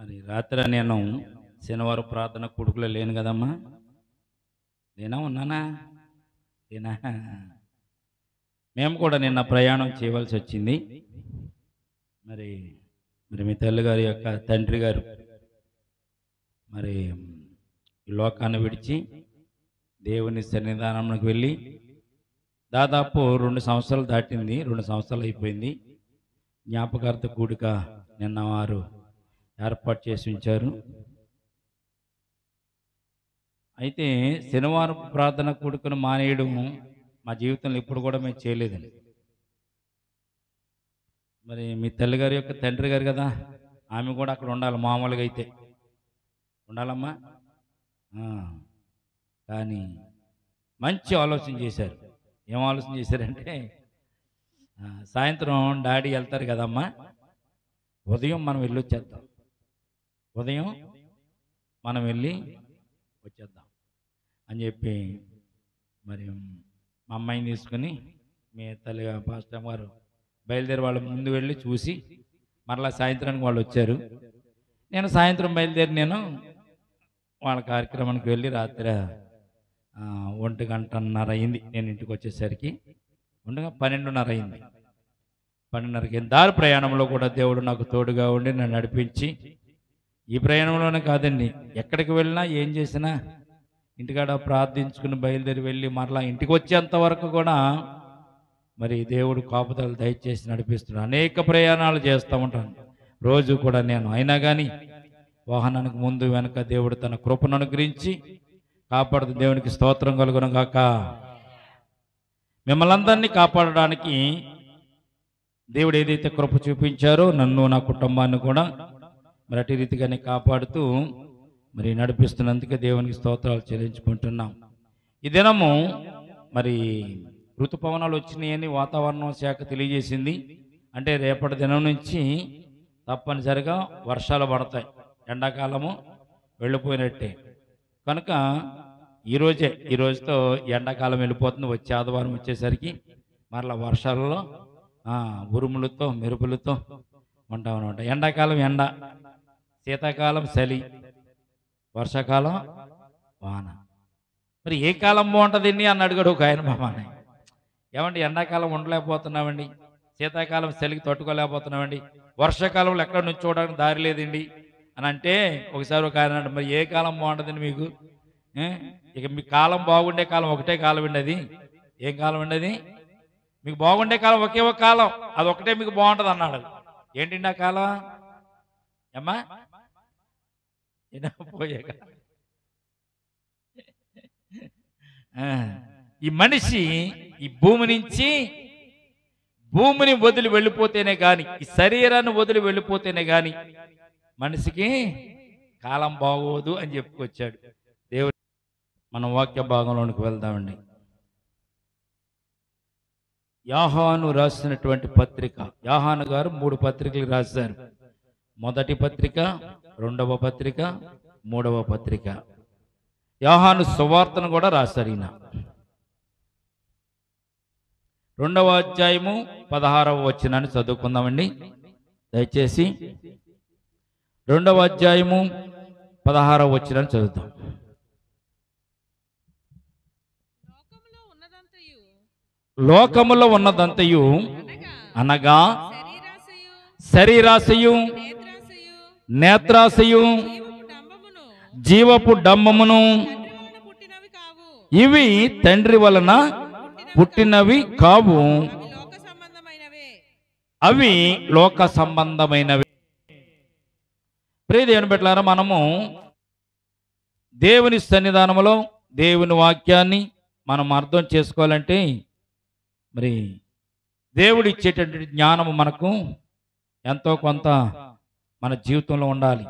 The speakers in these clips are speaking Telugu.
మరి రాత్రి నేను శనివారం ప్రార్థన కొడుకులో లేను కదమ్మా నేనా ఉన్నానా నేనా మేము కూడా నిన్న ప్రయాణం చేయవలసి వచ్చింది మరి మరి మీ తల్లిగారి యొక్క తండ్రి గారు మరి ఈ లోకాన్ని విడిచి దేవుని సన్నిధానంలోకి వెళ్ళి దాదాపు రెండు సంవత్సరాలు దాటింది రెండు సంవత్సరాలు అయిపోయింది జ్ఞాపకార్థ కూడిక నిన్న వారు ఏర్పాటు చేసి ఉంచారు అయితే శనివారం ప్రార్థన కూడుకుని మానేయడం మా జీవితంలో ఇప్పుడు కూడా మేము చేయలేదండి మరి మీ తల్లిగారి యొక్క తండ్రి గారు కదా ఆమె కూడా అక్కడ ఉండాలి మామూలుగా అయితే ఉండాలమ్మా కానీ మంచి ఆలోచన చేశారు ఏం ఆలోచన చేశారంటే సాయంత్రం డాడీ వెళ్తారు కదమ్మా ఉదయం మనం వెళ్ళొచ్చేద్దాం ఉదయం మనం వెళ్ళి వచ్చేద్దాం అని చెప్పి మరి మా అమ్మాయిని తీసుకుని మీ తల్లి పాస్టర్ వారు బయలుదేరి వాళ్ళ ముందు వెళ్ళి చూసి మరలా సాయంత్రానికి వాళ్ళు వచ్చారు నేను సాయంత్రం బయలుదేరి నేను వాళ్ళ కార్యక్రమానికి వెళ్ళి రాత్రి ఒంటి గంటన్నర అయింది నేను ఇంటికి వచ్చేసరికి ఉండగా పన్నెండున్నర అయింది పన్నెండున్నరకి దారి ప్రయాణంలో కూడా దేవుడు నాకు తోడుగా ఉండి నన్ను నడిపించి ఈ ప్రయాణంలోనే కాదండి ఎక్కడికి వెళ్ళినా ఏం చేసినా ఇంటికాడ ప్రార్థించుకుని బయలుదేరి వెళ్ళి మరలా ఇంటికి వచ్చేంత వరకు కూడా మరి దేవుడు కాపుదలు దయచేసి నడిపిస్తున్నాడు అనేక ప్రయాణాలు చేస్తూ ఉంటాను రోజు కూడా నేను అయినా కానీ వాహనానికి ముందు వెనక దేవుడు తన కృపను అనుగ్రహించి కాపాడుతు దేవునికి స్తోత్రం కలుగున కాక మిమ్మల్ని అందరినీ కాపాడడానికి దేవుడు ఏదైతే కృప చూపించారో నన్ను నా కుటుంబాన్ని కూడా మరి అటు రీతిగానే కాపాడుతూ మరి నడిపిస్తున్నందుకే దేవునికి స్తోత్రాలు చెల్లించుకుంటున్నాం ఈ దినము మరి ఋతుపవనాలు వచ్చినాయని వాతావరణ శాఖ తెలియజేసింది అంటే రేపటి దినం నుంచి తప్పనిసరిగా వర్షాలు పడతాయి ఎండాకాలము వెళ్ళిపోయినట్టే కనుక ఈరోజే ఈరోజుతో ఎండాకాలం వెళ్ళిపోతుంది వచ్చే ఆదివారం వచ్చేసరికి మరలా వర్షాలలో ఉరుములతో మెరుపులతో ఉంటామన్నమాట అనమాట ఎండాకాలం ఎండ శీతాకాలం చలి వర్షాకాలం వాన మరి ఏ కాలం బాగుంటుందండి అని అడిగాడు ఒక ఆయన మామని ఏమండి ఎండాకాలం ఉండలేకపోతున్నామండి శీతాకాలం చలికి తట్టుకోలేకపోతున్నామండి వర్షాకాలంలో ఎక్కడ నుంచి చూడడానికి దారి లేదండి అని అంటే ఒకసారి ఒక ఆయన మరి ఏ కాలం బాగుంటుందండి మీకు ఇక మీ కాలం బాగుండే కాలం ఒకటే కాలం అండి అది ఏం కాలం అండి మీకు బాగుండే కాలం ఒకే ఒక కాలం అది ఒకటే మీకు బాగుంటుంది అన్నాడు ఏంటండి ఆ కాలం ఏమ్మా ఈ ah, ah, మనిషి ఈ భూమి నుంచి భూమిని వదిలి వెళ్ళిపోతేనే గాని ఈ శరీరాన్ని వదిలి వెళ్ళిపోతేనే గాని మనిషికి కాలం బాగోదు అని చెప్పుకొచ్చాడు దేవుడు మన వాక్య భాగంలోనికి వెళ్దామండి యాహాను రాసినటువంటి పత్రిక యాహాను గారు మూడు పత్రికలు రాశారు మొదటి పత్రిక రెండవ పత్రిక మూడవ పత్రిక యోహాను సువార్తను కూడా రాశారు ఈయన రెండవ అధ్యాయము పదహారవ వచ్చినాన్ని చదువుకుందామండి దయచేసి రెండవ అధ్యాయము పదహారవ వచ్చినాన్ని చదువుతాం లోకములో ఉన్నదంతయు అనగా శరీరాశయు నేత్రాశయు జీవపు డంబమును ఇవి తండ్రి వలన పుట్టినవి కావు అవి లోక సంబంధమైనవి ప్రియదేవుని పెట్టారా మనము దేవుని సన్నిధానంలో దేవుని వాక్యాన్ని మనం అర్థం చేసుకోవాలంటే మరి దేవుడు ఇచ్చేటటువంటి జ్ఞానము మనకు ఎంతో కొంత మన జీవితంలో ఉండాలి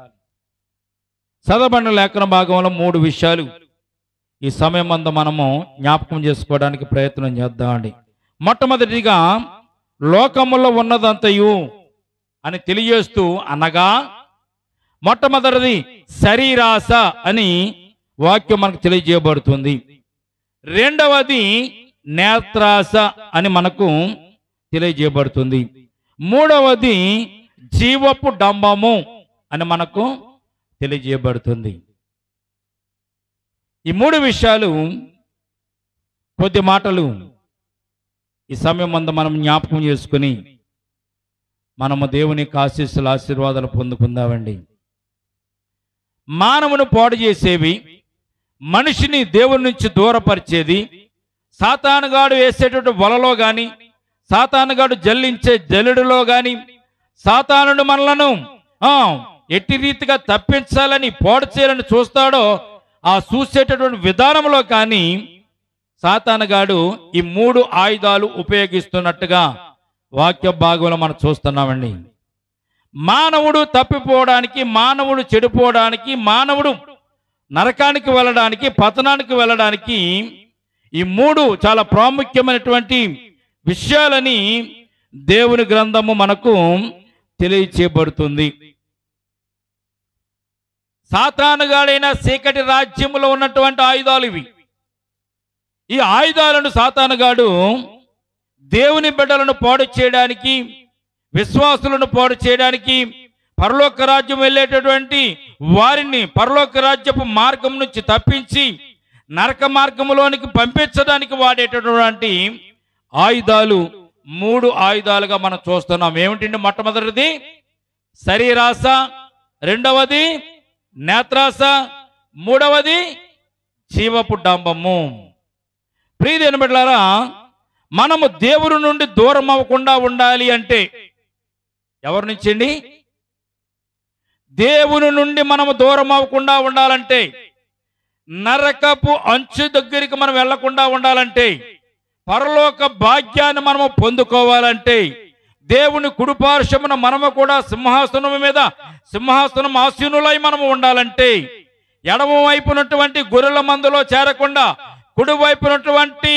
చదవబడిన లేఖన భాగంలో మూడు విషయాలు ఈ సమయం అంతా మనము జ్ఞాపకం చేసుకోవడానికి ప్రయత్నం చేద్దామండి మొట్టమొదటిగా లోకముల్లో ఉన్నదంతయు అని తెలియజేస్తూ అనగా మొట్టమొదటిది శరీరాశ అని వాక్యం మనకు తెలియజేయబడుతుంది రెండవది నేత్రాశ అని మనకు తెలియజేయబడుతుంది మూడవది జీవపు డంబము అని మనకు తెలియజేయబడుతుంది ఈ మూడు విషయాలు కొద్ది మాటలు ఈ సమయం అందు మనం జ్ఞాపకం చేసుకుని మనము దేవుని కాశీస్సుల ఆశీర్వాదాలు పొందుకుందామండి మానవును పాడు చేసేవి మనిషిని దేవుని నుంచి దూరపరిచేది సాతానుగాడు వేసేటటువంటి వలలో కానీ సాతానుగాడు జల్లించే జల్లుడిలో కానీ సాతానుడు మనలను ఎట్టి రీతిగా తప్పించాలని పోడ చేయాలని చూస్తాడో ఆ చూసేటటువంటి విధానంలో కానీ సాతానగాడు ఈ మూడు ఆయుధాలు ఉపయోగిస్తున్నట్టుగా వాక్య భాగంలో మనం చూస్తున్నామండి మానవుడు తప్పిపోవడానికి మానవుడు చెడిపోవడానికి మానవుడు నరకానికి వెళ్ళడానికి పతనానికి వెళ్ళడానికి ఈ మూడు చాలా ప్రాముఖ్యమైనటువంటి విషయాలని దేవుని గ్రంథము మనకు తెలియచేయబడుతుంది సాతానుగాడైన సీకటి రాజ్యంలో ఉన్నటువంటి ఆయుధాలు ఇవి ఈ ఆయుధాలను సాతానుగాడు దేవుని బిడ్డలను పాడు చేయడానికి విశ్వాసులను పాడు చేయడానికి పరలోక రాజ్యం వెళ్ళేటటువంటి వారిని పరలోక రాజ్యపు మార్గం నుంచి తప్పించి నరక మార్గంలోనికి పంపించడానికి వాడేటటువంటి ఆయుధాలు మూడు ఆయుధాలుగా మనం చూస్తున్నాం ఏమిటండి మొట్టమొదటిది శరీరాస రెండవది నేత్రాస మూడవది డంబము ప్రీతి ఎనబడలారా మనము దేవుడి నుండి దూరం అవ్వకుండా ఉండాలి అంటే ఎవరి నుంచి అండి దేవుని నుండి మనము దూరం అవ్వకుండా ఉండాలంటే నరకపు అంచు దగ్గరికి మనం వెళ్లకుండా ఉండాలంటే పరలోక భాగ్యాన్ని మనము పొందుకోవాలంటే దేవుని కుడుపార్శమున మనము కూడా సింహాసనం మీద సింహాసనం ఆశీనులై మనము ఉండాలంటే ఎడమ వైపునటువంటి గొర్రెల మందులో చేరకుండా కుడివైపునటువంటి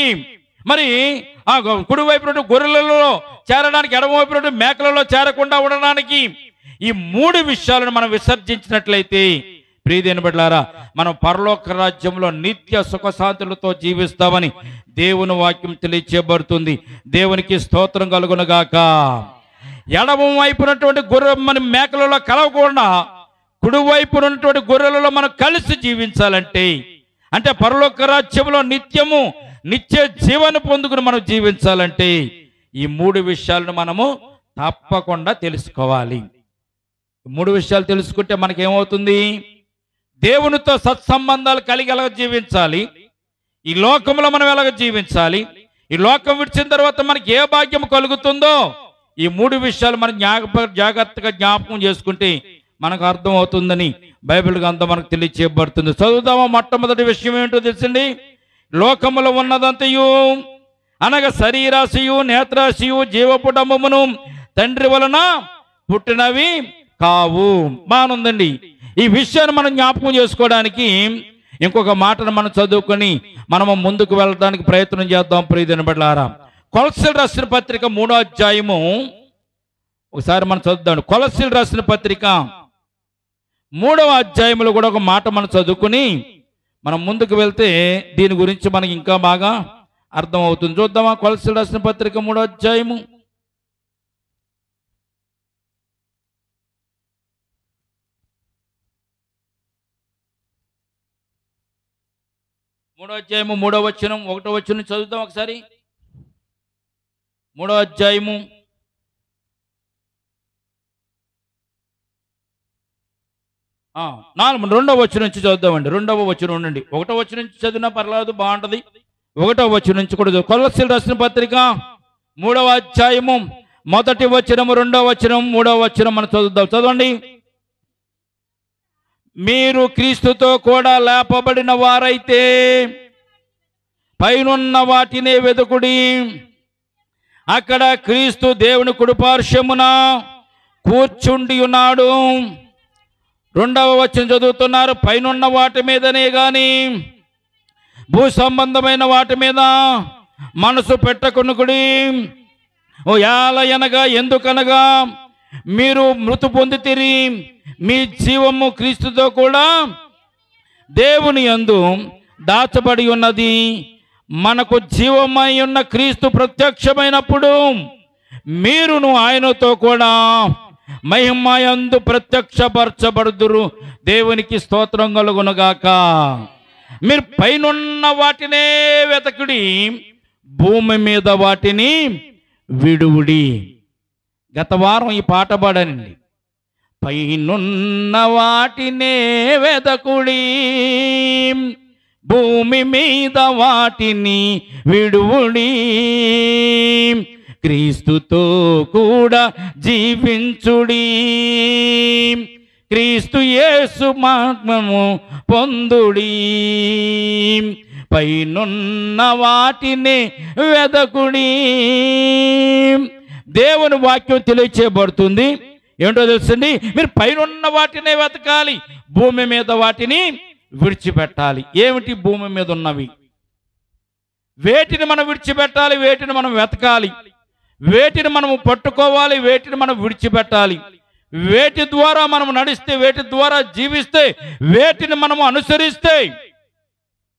మరి ఆ కుడివైపునటువంటి గొర్రెలలో చేరడానికి ఎడమవైపునటువంటి మేకలలో చేరకుండా ఉండడానికి ఈ మూడు విషయాలను మనం విసర్జించినట్లయితే ప్రీతిని బిడ్డలారా మనం పరలోక రాజ్యంలో నిత్య సుఖశాంతులతో జీవిస్తామని దేవుని వాక్యం తెలియచేయబడుతుంది దేవునికి స్తోత్రం కలుగునగాక ఉన్నటువంటి వైపునటువంటి మన మేకలలో కలవకుండా కుడివైపునటువంటి గొర్రెలలో మనం కలిసి జీవించాలంటే అంటే పరలోక రాజ్యంలో నిత్యము నిత్య జీవన పొందుకుని మనం జీవించాలంటే ఈ మూడు విషయాలను మనము తప్పకుండా తెలుసుకోవాలి మూడు విషయాలు తెలుసుకుంటే మనకేమవుతుంది దేవునితో సత్సంబంధాలు కలిగి ఎలాగ జీవించాలి ఈ లోకంలో మనం ఎలాగ జీవించాలి ఈ లోకం విడిచిన తర్వాత మనకి ఏ భాగ్యం కలుగుతుందో ఈ మూడు విషయాలు మనం జ్ఞాప జాగ్రత్తగా జ్ఞాపకం చేసుకుంటే మనకు అర్థం అవుతుందని బైబిల్ అంతా మనకు తెలియచేయబడుతుంది చదువుదామా మొట్టమొదటి విషయం ఏంటో తెలిసింది లోకములో ఉన్నదంతయు అనగా శరీరాశియు నేత్రాశియు జీవపుటమును తండ్రి వలన పుట్టినవి కావు బానుందండి ఈ విషయాన్ని మనం జ్ఞాపకం చేసుకోవడానికి ఇంకొక మాటను మనం చదువుకొని మనము ముందుకు వెళ్ళడానికి ప్రయత్నం చేద్దాం ప్రియదిన కొలసిల్ కొలసలు రాసిన పత్రిక మూడో అధ్యాయము ఒకసారి మనం చదువుదాం కొలసిల్ రాసిన పత్రిక మూడవ అధ్యాయంలో కూడా ఒక మాట మనం చదువుకుని మనం ముందుకు వెళ్తే దీని గురించి మనకి ఇంకా బాగా అర్థమవుతుంది చూద్దామా కొలసిల్ రాసిన పత్రిక మూడో అధ్యాయము మూడో అధ్యాయము మూడో వచనం ఒకటో వచ్చనం చదువుతాం ఒకసారి మూడో అధ్యాయము నాలుగు రెండవ వచ్చి నుంచి చదువుదామండి రెండవ వచ్చి ఉండండి ఒకటో వచ్చి నుంచి చదివినా పర్లేదు బాగుంటుంది ఒకటో వచ్చి నుంచి కూడా కొలసీలు రాసిన పత్రిక మూడవ అధ్యాయము మొదటి వచనము రెండవ వచ్చినం మూడవ వచ్చినం మనం చదువుదాం చదవండి మీరు క్రీస్తుతో కూడా లేపబడిన వారైతే పైనున్న వాటినే వెతుకుడి అక్కడ క్రీస్తు దేవుని కుడిపార్శ్వమున కూర్చుండి ఉన్నాడు రెండవ వచ్చిన చదువుతున్నారు పైనున్న వాటి మీదనే కానీ భూ సంబంధమైన వాటి మీద మనసు పెట్టకునుకుడి ఓ యాల ఎందుకనగా మీరు మృతి పొందితిరి మీ జీవము క్రీస్తుతో కూడా దేవుని యందు దాచబడి ఉన్నది మనకు జీవమై ఉన్న క్రీస్తు ప్రత్యక్షమైనప్పుడు మీరును ఆయనతో కూడా మహిమయందు ప్రత్యక్షపరచబడుదురు దేవునికి స్తోత్రం కలుగునుగాక మీరు పైనున్న వాటినే వెతకుడి భూమి మీద వాటిని విడువుడి గత వారం ఈ పాట పాడానండి పైనున్న వాటినే వెదకుడి భూమి మీద వాటిని విడువుడి క్రీస్తుతో కూడా జీవించుడి క్రీస్తు యేసు మాత్మము పొందుడి పైనున్న వాటిని వెదకుడి దేవుని వాక్యం తెలియచేయబడుతుంది ఏంటో తెలుసండి మీరు పైన వాటినే వెతకాలి భూమి మీద వాటిని విడిచిపెట్టాలి ఏమిటి భూమి మీద ఉన్నవి వేటిని మనం విడిచిపెట్టాలి వేటిని మనం వెతకాలి వేటిని మనం పట్టుకోవాలి వేటిని మనం విడిచిపెట్టాలి వేటి ద్వారా మనం నడిస్తే వేటి ద్వారా జీవిస్తే వేటిని మనము అనుసరిస్తే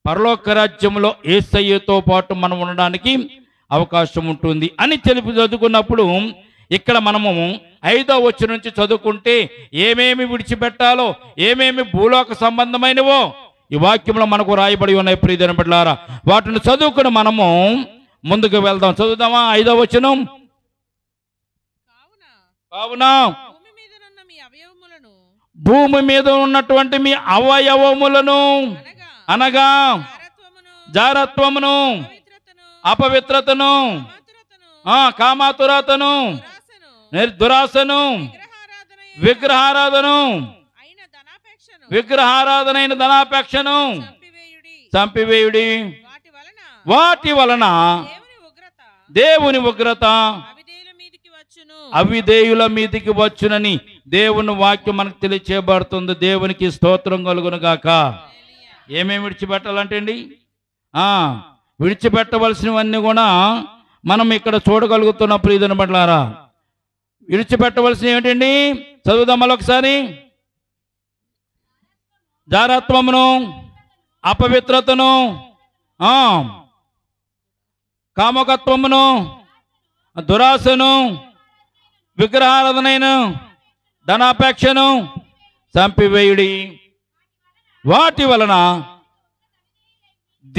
పరలోక రాజ్యంలో ఏసయ్యతో పాటు మనం ఉండడానికి అవకాశం ఉంటుంది అని తెలిపి చదువుకున్నప్పుడు ఇక్కడ మనము ఐదో వచ్చి నుంచి చదువుకుంటే ఏమేమి విడిచిపెట్టాలో ఏమేమి భూలోక సంబంధమైనవో ఈ వాక్యంలో మనకు రాయబడి ఉన్నాయి ప్రియదన బిడ్డారా వాటిని చదువుకుని మనము ముందుకు వెళ్దాం చదువుదామా ఐదో వచనం భూమి మీద ఉన్నటువంటి మీ అవయవములను అనగా జారత్వమును అపవిత్రతను కామాతురతను దురాశను విగ్రహారాధను విగ్రహారాధనైన ధనాపేక్షను చంపివేయుడి వాటి వలన దేవుని ఉగ్రత అవిధేయుల మీదికి వచ్చునని దేవుని వాక్యం మనకు తెలియచేయబడుతుంది దేవునికి స్తోత్రం కలుగునుగాక ఏమేమి విడిచిపెట్టాలంటే అండి విడిచిపెట్టవలసినవన్నీ కూడా మనం ఇక్కడ చూడగలుగుతున్న ప్రియదన పట్లారా విడిచిపెట్టవలసినవి ఏమిటండి చదువుదాం మరొకసారి జారత్వమును అపవిత్రతను కామకత్వమును దురాశను విగ్రహారాధనైన ధనాపేక్షను చంపివేయుడి వాటి వలన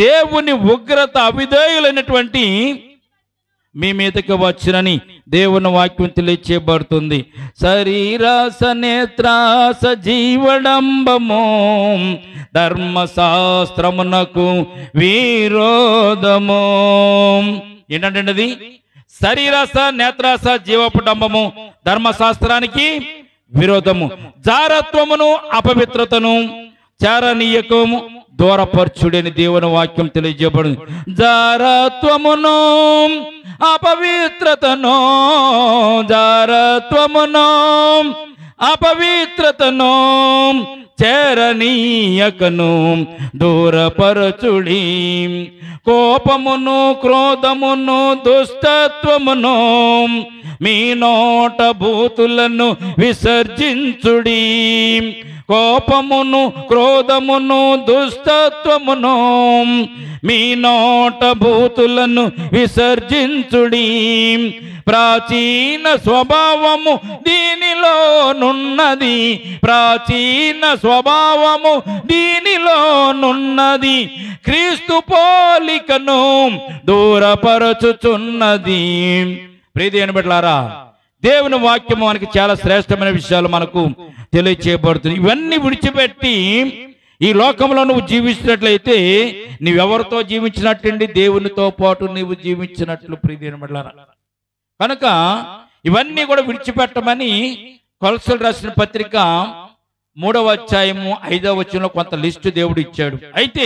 దేవుని ఉగ్రత అవిధేయులైనటువంటి మీ మీదకి వచ్చినని దేవుని వాక్యం తెలియచేయబడుతుంది శరీరాస నేత్రాస జీవడంబము ధర్మశాస్త్రమునకు విరోధము ఏంటంటే శరీరాస నేత్రాస జీవపడంబము ధర్మశాస్త్రానికి విరోధము జారత్వమును అపవిత్రతను చారనీయకము దూరపరచుడని దేవుని వాక్యం తెలియజేయబడింది జారత్వమును అపవిత్రతను జారత్వమును అపవిత్రతను చేరనీయకను దూరపరచుడి కోపమును క్రోధమును దుష్టత్వమును మీ నోట భూతులను విసర్జించుడి కోపమును క్రోధమును దుస్తత్వమును మీ నోట భూతులను విసర్జించుడి ప్రాచీన స్వభావము దీనిలో నున్నది ప్రాచీన స్వభావము దీనిలోనున్నది క్రీస్తు పోలికను దూరపరచుచున్నది ప్రీతి అని దేవుని వాక్యం మనకి చాలా శ్రేష్టమైన విషయాలు మనకు తెలియచేయబడుతుంది ఇవన్నీ విడిచిపెట్టి ఈ లోకంలో నువ్వు జీవించినట్లయితే నువ్వెవరితో జీవించినట్టండి దేవునితో పాటు నువ్వు జీవించినట్లు ప్రీతినబడాల కనుక ఇవన్నీ కూడా విడిచిపెట్టమని కొలసలు రాసిన పత్రిక మూడవ అధ్యాయము ఐదవ వచ్చిన కొంత లిస్టు దేవుడు ఇచ్చాడు అయితే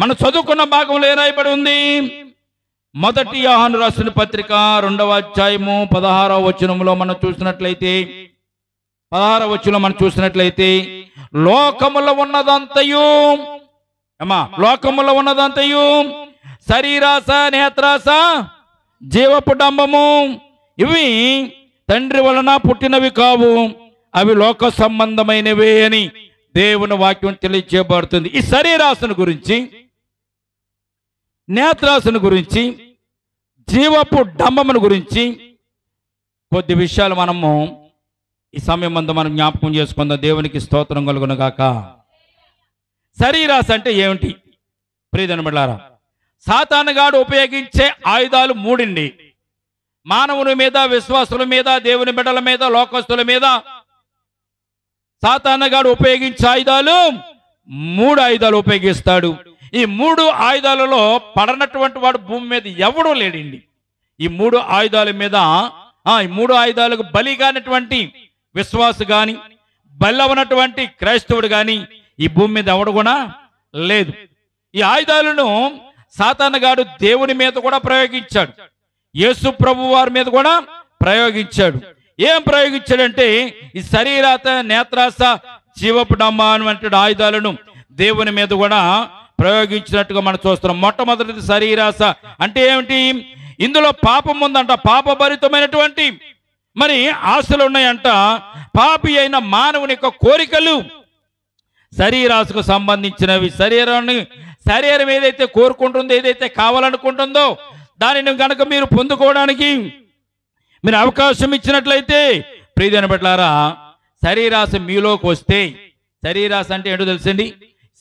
మనం చదువుకున్న భాగంలో ఏ రాయబడి ఉంది మొదటి యోహాను రాసిన పత్రిక రెండవ అధ్యాయము పదహారవ వచనంలో మనం చూసినట్లయితే పదహారవ వచనంలో మనం చూసినట్లయితే లోకములో ఉన్నదంతయు అమ్మా లోకములో ఉన్నదంతయు శరీరాస నేత్రాస డంబము ఇవి తండ్రి వలన పుట్టినవి కావు అవి లోక సంబంధమైనవే అని దేవుని వాక్యం తెలియచేయబడుతుంది ఈ శరీరాసను గురించి నేత్రాసను గురించి జీవపు డంబమును గురించి కొద్ది విషయాలు మనము ఈ సమయం అంతా మనం జ్ఞాపకం చేసుకుందాం దేవునికి స్తోత్రం కలుగునగాక శరీరాశ అంటే ఏమిటి ప్రియదనబడారా సాతానుగాడు ఉపయోగించే ఆయుధాలు మూడిండి మానవుని మీద విశ్వాసుల మీద దేవుని బిడ్డల మీద లోకస్తుల మీద సాతానగాడు ఉపయోగించే ఆయుధాలు మూడు ఆయుధాలు ఉపయోగిస్తాడు ఈ మూడు ఆయుధాలలో పడనటువంటి వాడు భూమి మీద ఎవడూ లేడండి ఈ మూడు ఆయుధాల మీద ఈ మూడు ఆయుధాలకు బలి కానటువంటి విశ్వాసు కానీ బలి క్రైస్తవుడు కానీ ఈ భూమి మీద ఎవడు కూడా లేదు ఈ ఆయుధాలను సాతానగాడు దేవుని మీద కూడా ప్రయోగించాడు యేసు ప్రభు వారి మీద కూడా ప్రయోగించాడు ఏం ప్రయోగించాడంటే ఈ శరీరాత నేత్రాస జీవపు డమ్మ అనేటువంటి ఆయుధాలను దేవుని మీద కూడా ప్రయోగించినట్టుగా మనం చూస్తున్నాం మొట్టమొదటిది శరీరాశ అంటే ఏమిటి ఇందులో పాపం ఉందంట పాపభరితమైనటువంటి మరి ఆశలు ఉన్నాయంట పాపి అయిన మానవుని యొక్క కోరికలు శరీరాశకు సంబంధించినవి శరీరాన్ని శరీరం ఏదైతే కోరుకుంటుందో ఏదైతే కావాలనుకుంటుందో దానిని కనుక మీరు పొందుకోవడానికి మీరు అవకాశం ఇచ్చినట్లయితే ప్రీతిని పెట్టారా శరీరాశ మీలోకి వస్తే శరీరాశ అంటే ఏంటో తెలుసండి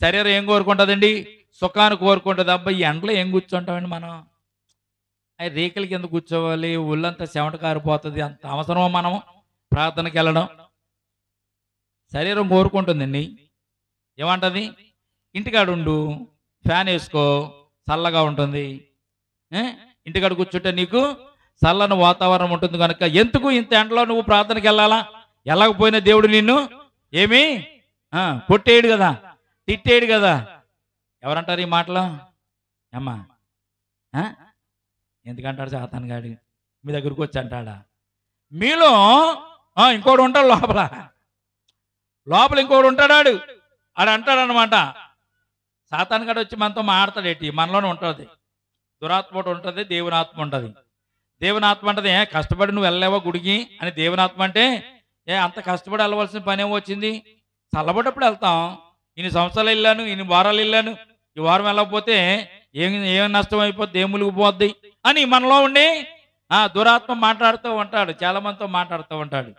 శరీరం ఏం కోరుకుంటుందండి సుఖాన్ని కోరుకుంటుంది అబ్బాయి ఎండలో ఏం కూర్చుంటామండి మనం అవి రేకల కింద కూర్చోవాలి ఒళ్ళంతా చెమట కారిపోతుంది అంత అవసరమో మనం ప్రార్థనకి వెళ్ళడం శరీరం కోరుకుంటుందండి ఏమంటుంది ఉండు ఫ్యాన్ వేసుకో చల్లగా ఉంటుంది ఇంటికాడ కూర్చుంటే నీకు చల్లని వాతావరణం ఉంటుంది కనుక ఎందుకు ఇంత ఎండలో నువ్వు ప్రార్థనకి వెళ్ళాలా వెళ్ళకపోయినా దేవుడు నిన్ను ఏమి కొట్టేయడు కదా తిట్టేడు కదా ఎవరంటారు ఈ మాటలు అమ్మా ఎందుకంటాడు సాతాను గాడి మీ దగ్గరకు వచ్చి అంటాడా మీలో ఇంకోడు ఉంటాడు లోపల లోపల ఇంకోడు ఉంటాడాడు ఆడు అంటాడనమాట సాతాను గడు వచ్చి మనతో మాడతాడు ఏంటి మనలోనే ఉంటుంది దురాత్మ ఒకటి ఉంటుంది దేవుని ఉంటుంది దేవునాత్మ అంటది ఏ కష్టపడి నువ్వు వెళ్ళావో గుడికి అని దేవునాత్మ అంటే ఏ అంత కష్టపడి వెళ్ళవలసిన పని ఏమో వచ్చింది చల్లబడప్పుడు వెళ్తాం ఇన్ని సంవత్సరాలు వెళ్ళాను ఇన్ని వారాలు వెళ్ళాను ఈ వారం వెళ్ళకపోతే ఏం ఏం నష్టం అయిపోద్ది ఏ ములిగిపోద్ది అని మనలో ఉండి ఆ దురాత్మ మాట్లాడుతూ ఉంటాడు చాలామందితో మాట్లాడుతూ ఉంటాడు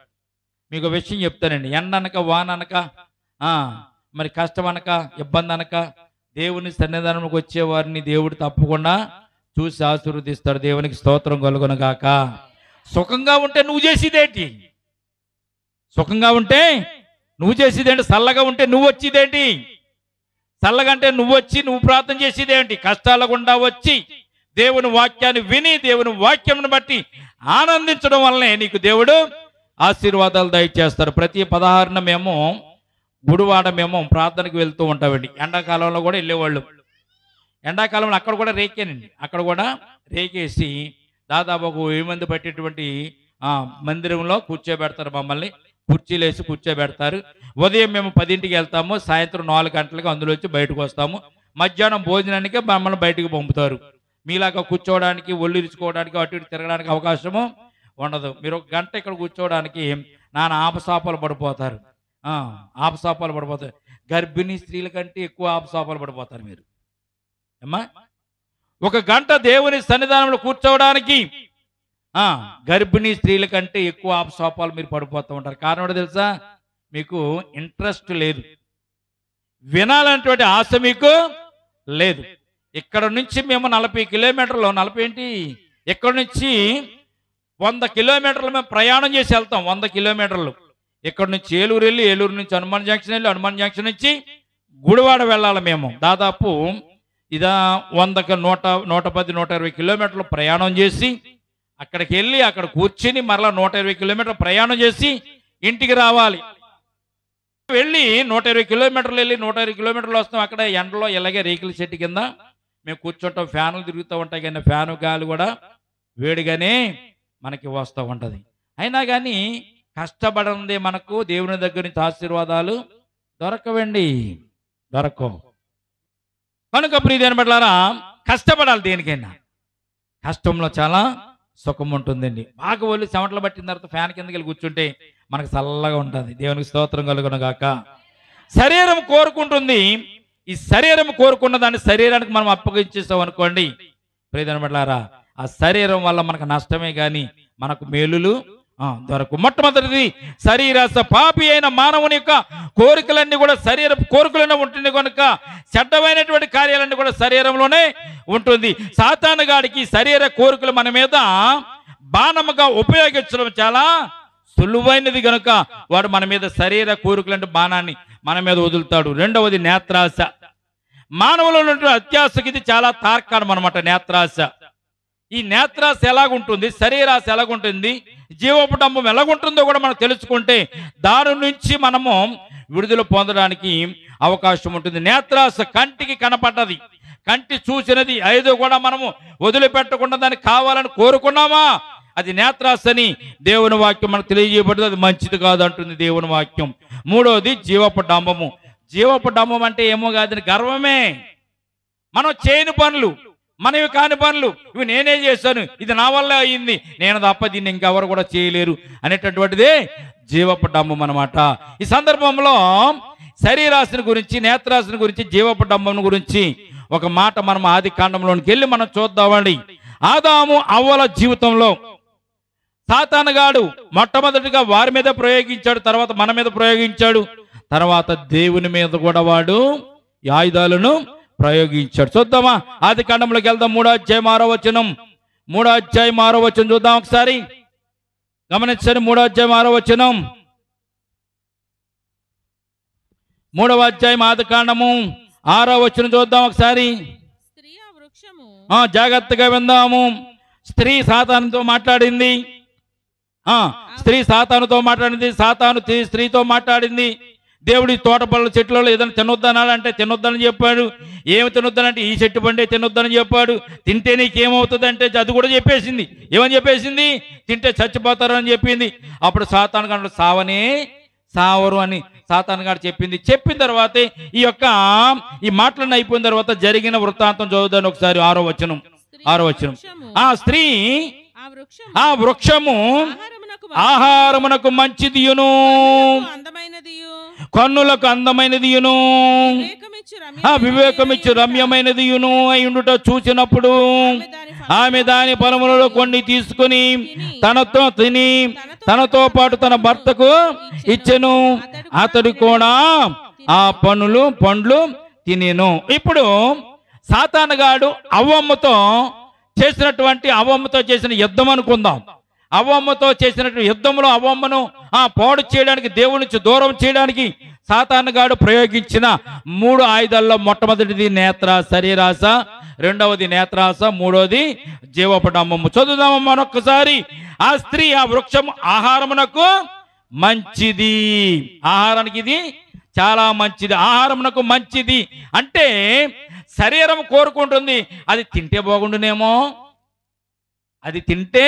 మీకు విషయం చెప్తానండి ఎండనక వాననక మరి కష్టం అనక ఇబ్బంది అనక దేవుని సన్నిధానంలోకి వచ్చే వారిని దేవుడు తప్పకుండా చూసి ఆశీర్వదిస్తాడు దేవునికి స్తోత్రం కలుగునగాక సుఖంగా ఉంటే నువ్వు చేసేదేటి సుఖంగా ఉంటే నువ్వు చేసేదేంటి చల్లగా ఉంటే నువ్వు వచ్చేదేంటి అంటే నువ్వు వచ్చి నువ్వు ప్రార్థన చేసేదేంటి కష్టాల గుండా వచ్చి దేవుని వాక్యాన్ని విని దేవుని వాక్యం బట్టి ఆనందించడం వల్లనే నీకు దేవుడు ఆశీర్వాదాలు దయచేస్తారు ప్రతి పదహారున మేము గుడివాడ మేము ప్రార్థనకు వెళ్తూ ఉంటామండి ఎండాకాలంలో కూడా వెళ్ళేవాళ్ళు ఎండాకాలంలో అక్కడ కూడా రేకేనండి అక్కడ కూడా రేకేసి దాదాపు ఒక మంది పట్టేటువంటి మందిరంలో కూర్చోబెడతారు మమ్మల్ని కుర్చీలు వేసి కూర్చోబెడతారు ఉదయం మేము పదింటికి వెళ్తాము సాయంత్రం నాలుగు గంటలకు అందులో వచ్చి బయటకు వస్తాము మధ్యాహ్నం భోజనానికి మమ్మల్ని బయటకు పంపుతారు మీలాగా కూర్చోవడానికి ఒళ్ళు ఇరుచుకోవడానికి అటు ఇటు తిరగడానికి అవకాశము ఉండదు మీరు ఒక గంట ఇక్కడ కూర్చోవడానికి నాన్న ఆపసాపాలు పడిపోతారు ఆపసాపాలు పడిపోతారు గర్భిణీ స్త్రీల కంటే ఎక్కువ ఆపసాపాలు పడిపోతారు మీరు అమ్మా ఒక గంట దేవుని సన్నిధానంలో కూర్చోవడానికి గర్భిణీ స్త్రీల కంటే ఎక్కువ ఆపసోపాలు మీరు పడిపోతూ ఉంటారు కారణం ఏంటో తెలుసా మీకు ఇంట్రెస్ట్ లేదు వినాలంటే ఆశ మీకు లేదు ఇక్కడ నుంచి మేము నలభై కిలోమీటర్లు నలభై ఏంటి ఇక్కడ నుంచి వంద కిలోమీటర్లు మేము ప్రయాణం చేసి వెళ్తాం వంద కిలోమీటర్లు ఇక్కడ నుంచి ఏలూరు వెళ్ళి ఏలూరు నుంచి హనుమాన్ జంక్షన్ వెళ్ళి హనుమాన్ జంక్షన్ నుంచి గుడివాడ వెళ్ళాలి మేము దాదాపు ఇదా వందకు నూట నూట పది నూట ఇరవై కిలోమీటర్లు ప్రయాణం చేసి అక్కడికి వెళ్ళి అక్కడ కూర్చుని మరలా నూట ఇరవై కిలోమీటర్లు ప్రయాణం చేసి ఇంటికి రావాలి వెళ్ళి నూట ఇరవై కిలోమీటర్లు వెళ్ళి నూట ఇరవై కిలోమీటర్లు వస్తాం అక్కడ ఎండలో ఇలాగే రేకుల చెట్టు కింద మేము కూర్చుంటాం ఫ్యాన్లు తిరుగుతూ ఉంటాయి కానీ ఫ్యాను గాలి కూడా వేడిగానే మనకి వస్తూ ఉంటుంది అయినా కానీ కష్టపడింది మనకు దేవుని దగ్గర నుంచి ఆశీర్వాదాలు దొరకవండి దొరకవు కనుక ప్రీతి అనబట్లారా కష్టపడాలి దేనికైనా కష్టంలో చాలా సుఖం ఉంటుందండి బాగా ఒళ్ళు చెమటలు పట్టిన తర్వాత ఫ్యాన్ కిందకి వెళ్ళి కూర్చుంటే మనకు చల్లగా ఉంటుంది దేవునికి స్తోత్రం కలుగునగాక శరీరం కోరుకుంటుంది ఈ శరీరం కోరుకున్న దాన్ని శరీరానికి మనం అప్పగించేసాం అనుకోండి ప్రియదనబడ్లారా ఆ శరీరం వల్ల మనకు నష్టమే కానీ మనకు మేలులు దొరకు మొట్టమొదటిది శరీర పాపి అయిన మానవుని యొక్క కోరికలన్నీ కూడా శరీర కోరికలోనే ఉంటుంది కనుక చెడ్డమైనటువంటి కార్యాలన్నీ కూడా శరీరంలోనే ఉంటుంది సాతానగాడికి శరీర కోరికలు మన మీద బాణముగా ఉపయోగించడం చాలా సులువైనది కనుక వాడు మన మీద శరీర కోరికలంటే బాణాన్ని మన మీద వదులుతాడు రెండవది నేత్రాశ మానవులు ఉన్నటువంటి అత్యాశకి ఇది చాలా తార్కాణం అనమాట నేత్రాశ ఈ నేత్రాశ ఎలాగుంటుంది శరీరాశ ఎలాగుంటుంది జీవపటంబం ఎలాగుంటుందో కూడా మనం తెలుసుకుంటే దాని నుంచి మనము విడుదల పొందడానికి అవకాశం ఉంటుంది నేత్రాశ కంటికి కనపడ్డది కంటి చూసినది ఐదో కూడా మనము వదిలిపెట్టకుండా దాన్ని కావాలని కోరుకున్నామా అది అని దేవుని వాక్యం మనకు తెలియజేయబడింది అది మంచిది కాదు అంటుంది దేవుని వాక్యం మూడవది జీవపు డంబము జీవపు డంబం అంటే ఏమో కాదని గర్వమే మనం చేయని పనులు మనవి కాని పనులు ఇవి నేనే చేశాను ఇది నా వల్ల అయింది నేను తప్ప దీన్ని ఇంకెవరు కూడా చేయలేరు అనేటటువంటిదే జీవపడమ్మం అనమాట ఈ సందర్భంలో శరీరాశిని గురించి నేత్రాశిని గురించి జీవపడమ్మం గురించి ఒక మాట మనం ఆది కాండంలోనికి వెళ్ళి మనం చూద్దామండి ఆదాము అవ్వల జీవితంలో సాతానగాడు మొట్టమొదటిగా వారి మీద ప్రయోగించాడు తర్వాత మన మీద ప్రయోగించాడు తర్వాత దేవుని మీద కూడా వాడు ఈ ఆయుధాలను ప్రయోగించాడు చూద్దామా ఆది కాండంలోకి వెళ్దాం మూడో అధ్యాయ మారో వచనం మూడో అధ్యాయం మారో వచనం చూద్దాం ఒకసారి గమనించండి మూడో అధ్యాయ మారో వచనం మూడవ అధ్యాయం ఆది కాండము ఆరో వచనం చూద్దాం ఒకసారి జాగ్రత్తగా విందాము స్త్రీ సాతానుతో మాట్లాడింది స్త్రీ సాతానుతో మాట్లాడింది సాతాను స్త్రీతో మాట్లాడింది దేవుడి తోట పళ్ళ చెట్లలో ఏదైనా తినొద్దనాలి అంటే తినొద్దని చెప్పాడు ఏమి తినొద్దనంటే ఈ చెట్టు పండే తినొద్దని చెప్పాడు తింటే ఏమవుతుంది అంటే అది కూడా చెప్పేసింది ఏమని చెప్పేసింది తింటే చచ్చిపోతారని చెప్పింది అప్పుడు సాతాను గంటలు సావనే సావరు అని సాతాన్ గారు చెప్పింది చెప్పిన తర్వాతే ఈ యొక్క ఈ మాటలను అయిపోయిన తర్వాత జరిగిన వృత్తాంతం చదువుదాన్ని ఒకసారి ఆరో వచనం ఆరో వచనం ఆ స్త్రీ ఆ వృక్షము ఆహారమునకు మంచిది అందమైనది కన్నులకు అందమైనదియును వివేకమిచ్చు యును అయ్యుండుట చూసినప్పుడు ఆమె దాని ఫలములలో కొన్ని తీసుకుని తనతో తిని తనతో పాటు తన భర్తకు ఇచ్చెను అతడు కూడా ఆ పనులు పండ్లు తినేను ఇప్పుడు సాతానగాడు అవ్వమ్మతో చేసినటువంటి అవ్వమ్మతో చేసిన యుద్ధం అనుకుందాం అవమ్మతో చేసినట్టు యుద్ధంలో అవమ్మను ఆ పాడు చేయడానికి దేవుడి నుంచి దూరం చేయడానికి సాతానగాడు ప్రయోగించిన మూడు ఆయుధాల్లో మొట్టమొదటిది నేత్ర శరీరాస రెండవది నేత్రాస మూడవది అమ్మమ్మ చదువుదాము మరొకసారి ఆ స్త్రీ ఆ వృక్షం ఆహారమునకు మంచిది ఆహారానికి ఇది చాలా మంచిది ఆహారమునకు మంచిది అంటే శరీరం కోరుకుంటుంది అది తింటే బాగుండునేమో అది తింటే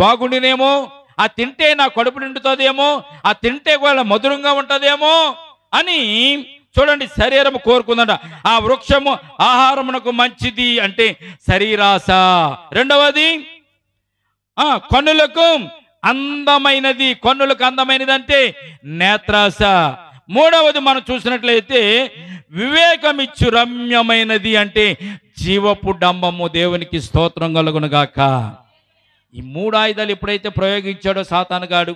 బాగుండినేమో ఆ తింటే నా కడుపు నిండుతుందేమో ఆ తింటే కూడా మధురంగా ఉంటుందేమో అని చూడండి శరీరం కోరుకుందంట ఆ వృక్షము ఆహారమునకు మంచిది అంటే శరీరాశ రెండవది కన్నులకు అందమైనది కన్నులకు అందమైనది అంటే నేత్రాశ మూడవది మనం చూసినట్లయితే వివేకమిచ్చు రమ్యమైనది అంటే జీవపు డంబము దేవునికి స్తోత్రం కలుగునుగాక ఈ మూడు ఆయుధాలు ఎప్పుడైతే ప్రయోగించాడో సాతానుగాడు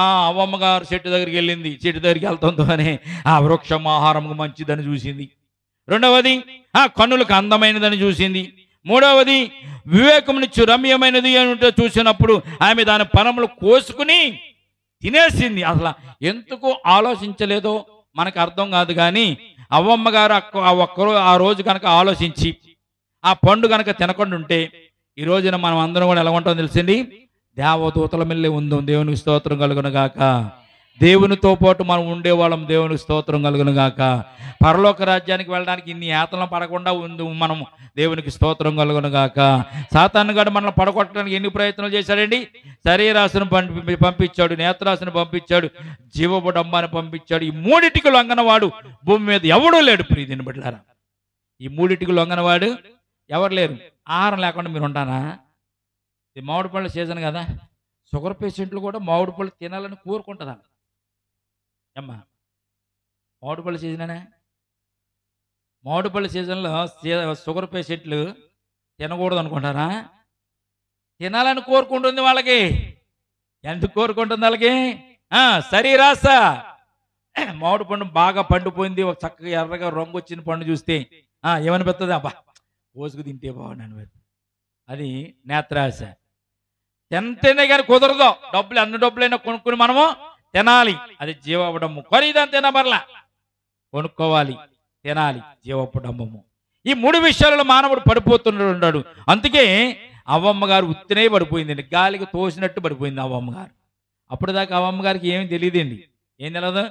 ఆ అవమ్మగారు చెట్టు దగ్గరికి వెళ్ళింది చెట్టు దగ్గరికి వెళ్తుందోనే ఆ వృక్షం ఆహారంకు మంచిదని చూసింది రెండవది ఆ కన్నులకు అందమైనదని చూసింది మూడవది వివేకం నుంచి రమ్యమైనది అని చూసినప్పుడు ఆమె దాని పరములు కోసుకుని తినేసింది అసలు ఎందుకు ఆలోచించలేదో మనకు అర్థం కాదు కానీ అవ్వమ్మగారు గారు ఒక్కరో ఆ రోజు కనుక ఆలోచించి ఆ పండు కనుక తినకుండా ఉంటే ఈ రోజున మనం అందరం కూడా ఎలా ఉంటాం తెలిసింది దేవదూతల మిల్లి ఉందాం దేవునికి స్తోత్రం కలుగును గాక దేవునితో పాటు మనం ఉండేవాళ్ళం దేవునికి స్తోత్రం కలుగును గాక పరలోక రాజ్యానికి వెళ్ళడానికి ఇన్ని యాతలను పడకుండా ఉంది మనం దేవునికి స్తోత్రం కలుగును గాక సాతానుగాడు మనల్ని పడగొట్టడానికి ఎన్ని ప్రయత్నాలు చేశాడండి శరీరాశను పంపి పంపించాడు నేత్రాశను పంపించాడు జీవపు డంబాన్ని పంపించాడు ఈ మూడింటికి లొంగనవాడు భూమి మీద ఎవడూ లేడు ప్రీతిని బిడ్డారా ఈ మూడింటికి లొంగనవాడు ఎవరు లేరు ఆహారం లేకుండా మీరు ఉంటారా ఇది మామిడి పళ్ళ సీజన్ కదా షుగర్ పేషెంట్లు కూడా మామిడి పళ్ళు తినాలని కోరుకుంటుందా అమ్మా మామిడి పళ్ళ సీజనేనా మామిడి పళ్ళ సీజన్లో షుగర్ పేషెంట్లు తినకూడదు అనుకుంటారా తినాలని కోరుకుంటుంది వాళ్ళకి ఎందుకు కోరుకుంటుంది వాళ్ళకి శరీరాస మామిడి పండు బాగా పండుపోయింది ఒక చక్కగా ఎర్రగా రంగు వచ్చిన పండు చూస్తే ఏమనిపిస్తుంది అబ్బా కోసుకు తింటే బాగున్నాను అది నేత్రాశ తింటేనే కానీ కుదరదు డబ్బులు అన్ని డబ్బులైనా కొనుక్కుని మనము తినాలి అది డమ్ము ఖరీదని తినబర్లా కొనుక్కోవాలి తినాలి డమ్మము ఈ మూడు విషయాలలో మానవుడు పడిపోతున్నాడు అందుకే అవ్వమ్మ గారు ఉత్తినే పడిపోయిందండి గాలికి తోసినట్టు పడిపోయింది అవ్వమ్మ గారు అప్పుడు దాకా అవ్వమ్మ గారికి ఏమీ తెలియదండి ఏం తెలియదు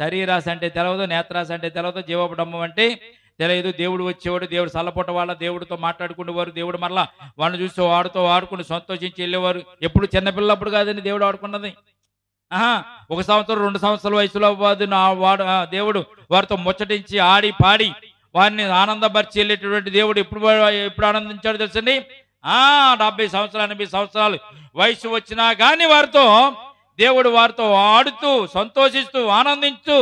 శరీరాశ అంటే తెలియదు నేత్రాశ అంటే తెలియదు డమ్మం అంటే తెలియదు దేవుడు వచ్చేవాడు దేవుడు చల్లపొట్ట వాళ్ళ దేవుడితో మాట్లాడుకునేవారు దేవుడు మరలా వాళ్ళని చూస్తే వాడితో ఆడుకుని సంతోషించి వెళ్ళేవారు ఎప్పుడు చిన్నపిల్లప్పుడు కాదండి దేవుడు ఆడుకున్నది ఆహా ఒక సంవత్సరం రెండు సంవత్సరాల వయసులో వాడు వాడు దేవుడు వారితో ముచ్చటించి ఆడి పాడి వారిని ఆనందపరిచి వెళ్ళేటటువంటి దేవుడు ఎప్పుడు ఎప్పుడు ఆనందించాడు తెలుసండి ఆ డెబ్బై సంవత్సరాలు ఎనభై సంవత్సరాలు వయసు వచ్చినా కానీ వారితో దేవుడు వారితో ఆడుతూ సంతోషిస్తూ ఆనందిస్తూ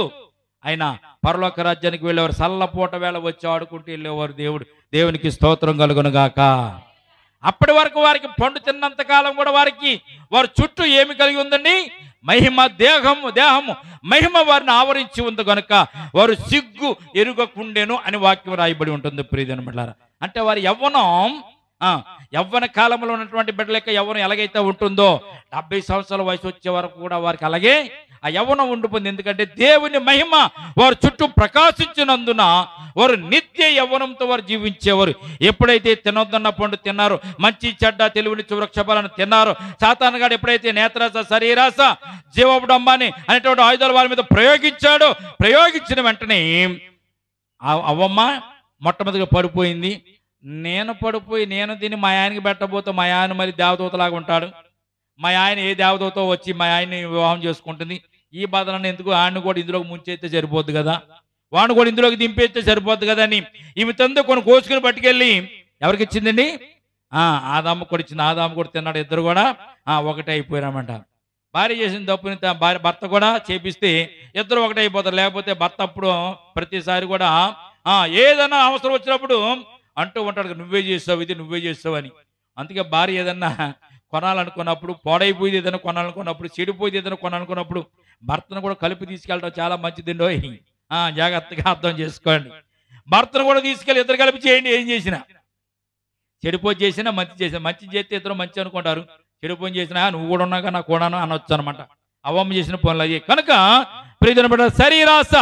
ఆయన పరలోక రాజ్యానికి వెళ్ళేవారు సల్లపూట వేళ వచ్చి ఆడుకుంటూ వెళ్ళేవారు దేవుడు దేవునికి స్తోత్రం కలుగునుగాక అప్పటి వరకు వారికి పండు తిన్నంత కాలం కూడా వారికి వారి చుట్టూ ఏమి కలిగి ఉందండి మహిమ దేహము దేహము మహిమ వారిని ఆవరించి ఉంది కనుక వారు సిగ్గు ఎరుగకుండేను అని వాక్యం రాయబడి ఉంటుంది ప్రియదనమాట అంటే వారి యవ్వనం యవ్వన కాలంలో ఉన్నటువంటి బిడ్డల యొక్క యవ్వనం ఎలాగైతే ఉంటుందో డెబ్బై సంవత్సరాల వయసు వచ్చే వరకు కూడా వారికి అలాగే ఆ యవ్వనం ఉండిపోయింది ఎందుకంటే దేవుని మహిమ వారు చుట్టూ ప్రకాశించినందున వారు నిత్య యవ్వనంతో వారు జీవించేవారు ఎప్పుడైతే తినొద్దన్న పండు తిన్నారు మంచి చెడ్డ తెలివిని చురక్షపాలను సాతాన్ సాతానగాడు ఎప్పుడైతే నేత్రాస శరీరాస జీవపుడంబాన్ని అనేటువంటి ఆయుధాలు వారి మీద ప్రయోగించాడు ప్రయోగించిన వెంటనే అవ్వమ్మ మొట్టమొదటిగా పడిపోయింది నేను పడిపోయి నేను దీన్ని మా ఆయనకి పెట్టబోతే మా ఆయన మరి దేవదూతలాగా ఉంటాడు మా ఆయన ఏ దేవదూతో వచ్చి మా ఆయన్ని వివాహం చేసుకుంటుంది ఈ బాధలను ఎందుకు ఆయన కూడా ఇందులోకి ముంచైతే సరిపోద్దు కదా వాడిని కూడా ఇందులోకి దింపేస్తే సరిపోద్దు కదా అని ఇవి తందో కొన్ని కోసుకుని పట్టుకెళ్ళి ఎవరికి ఇచ్చిందండి ఆదాము కూడా ఇచ్చింది ఆదాము కూడా తిన్నాడు ఇద్దరు కూడా ఒకటే అయిపోయినామంట భార్య చేసిన తప్పుని భార్య భర్త కూడా చేపిస్తే ఇద్దరు ఒకటే అయిపోతారు లేకపోతే భర్త అప్పుడు ప్రతిసారి కూడా ఏదైనా అవసరం వచ్చినప్పుడు అంటూ ఉంటాడు నువ్వే చేస్తావు ఇది నువ్వే చేస్తావు అని అందుకే భార్య ఏదన్నా కొనాలనుకున్నప్పుడు పాడైపోయేది ఏదైనా కొనాలనుకున్నప్పుడు చెడిపోయేది ఏదైనా కొనాలనుకున్నప్పుడు భర్తను కూడా కలిపి తీసుకెళ్ళడం చాలా మంచిది జాగ్రత్తగా అర్థం చేసుకోండి భర్తను కూడా తీసుకెళ్ళి ఇద్దరు కలిపి చేయండి ఏం చేసినా చెడిపోయి చేసినా మంచి చేసినా మంచి చేస్తే ఇద్దరు మంచి అనుకుంటారు చెడిపోయి చేసినా నువ్వు కూడా ఉన్నాగా నాకు కూడాను అనొచ్చు అనమాట అవమ్మ చేసిన పనులు అయ్యాయి కనుక ప్రయోజనపడ శరీరాశ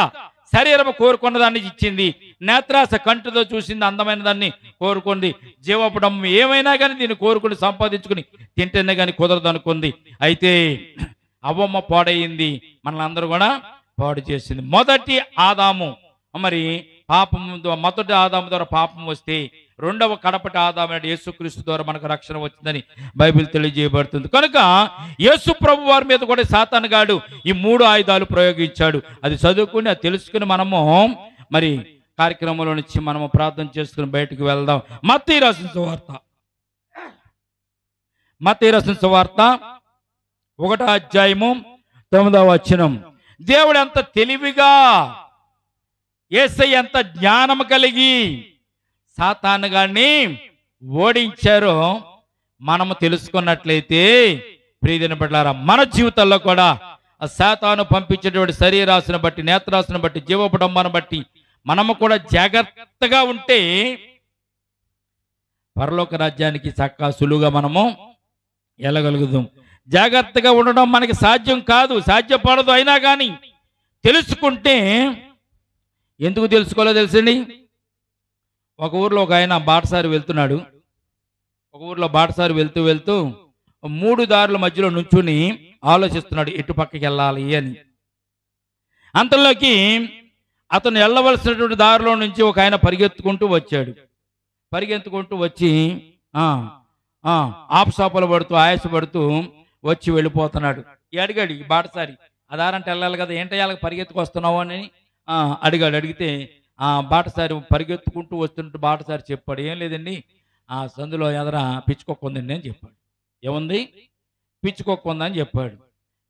శరీరం కోరుకున్న దాన్ని ఇచ్చింది నేత్రాస కంటితో చూసింది అందమైన దాన్ని కోరుకుంది జీవపడం ఏమైనా కానీ దీన్ని కోరుకుని సంపాదించుకుని తింటేనే కానీ కుదరదు అనుకుంది అయితే అవమ్మ పాడయింది మనందరూ కూడా పాడు చేసింది మొదటి ఆదాము మరి పాపం మొదటి ఆదాము ద్వారా పాపం వస్తే రెండవ కడపట ఆదామైన యేసుక్రీస్తు ద్వారా మనకు రక్షణ వచ్చిందని బైబిల్ తెలియజేయబడుతుంది కనుక యేసు ప్రభు వారి మీద కూడా సాతానగాడు ఈ మూడు ఆయుధాలు ప్రయోగించాడు అది చదువుకుని అది తెలుసుకుని మనము మరి కార్యక్రమంలో నుంచి మనము ప్రార్థన చేసుకుని బయటకు వెళ్దాం మత్తి రాసిన సువార్త మత్తి రసం సువార్త ఒకటో అధ్యాయము తొమ్మిదవ వచనం దేవుడు ఎంత తెలివిగా ఏసై ఎంత జ్ఞానం కలిగి సాతాను గారిని ఓడించారో మనము తెలుసుకున్నట్లయితే ప్రీతిని పట్లారా మన జీవితంలో కూడా ఆ శాతాను పంపించేటువంటి శరీరాశను బట్టి నేత్రాశను బట్టి జీవోపడంబాను బట్టి మనము కూడా జాగ్రత్తగా ఉంటే పరలోక రాజ్యానికి చక్కగా సులువుగా మనము వెళ్ళగలుగుదాం జాగ్రత్తగా ఉండడం మనకి సాధ్యం కాదు సాధ్యపడదు అయినా కానీ తెలుసుకుంటే ఎందుకు తెలుసుకోలేదు తెలుసండి ఒక ఊర్లో ఒక ఆయన బాటసారి వెళ్తున్నాడు ఒక ఊర్లో బాటసారి వెళ్తూ వెళ్తూ మూడు దారుల మధ్యలో నుంచుని ఆలోచిస్తున్నాడు ఎటు పక్కకి వెళ్ళాలి అని అంతలోకి అతను వెళ్ళవలసినటువంటి దారిలో నుంచి ఒక ఆయన పరిగెత్తుకుంటూ వచ్చాడు పరిగెత్తుకుంటూ వచ్చి ఆపసాపలు పడుతూ ఆయాసపడుతూ వచ్చి వెళ్ళిపోతున్నాడు అడిగాడు ఈ బాటసారి దారంటే వెళ్ళాలి కదా ఏంటయ్యాలకు పరిగెత్తుకు పరిగెత్తుకొస్తున్నావు అని అడిగాడు అడిగితే ఆ బాటసారి పరిగెత్తుకుంటూ వస్తున్నట్టు బాటసారి చెప్పాడు ఏం లేదండి ఆ సందులో ఎదర పిచ్చుకొక్క ఉందండి అని చెప్పాడు ఏముంది పిచ్చుకొక్క ఉందని చెప్పాడు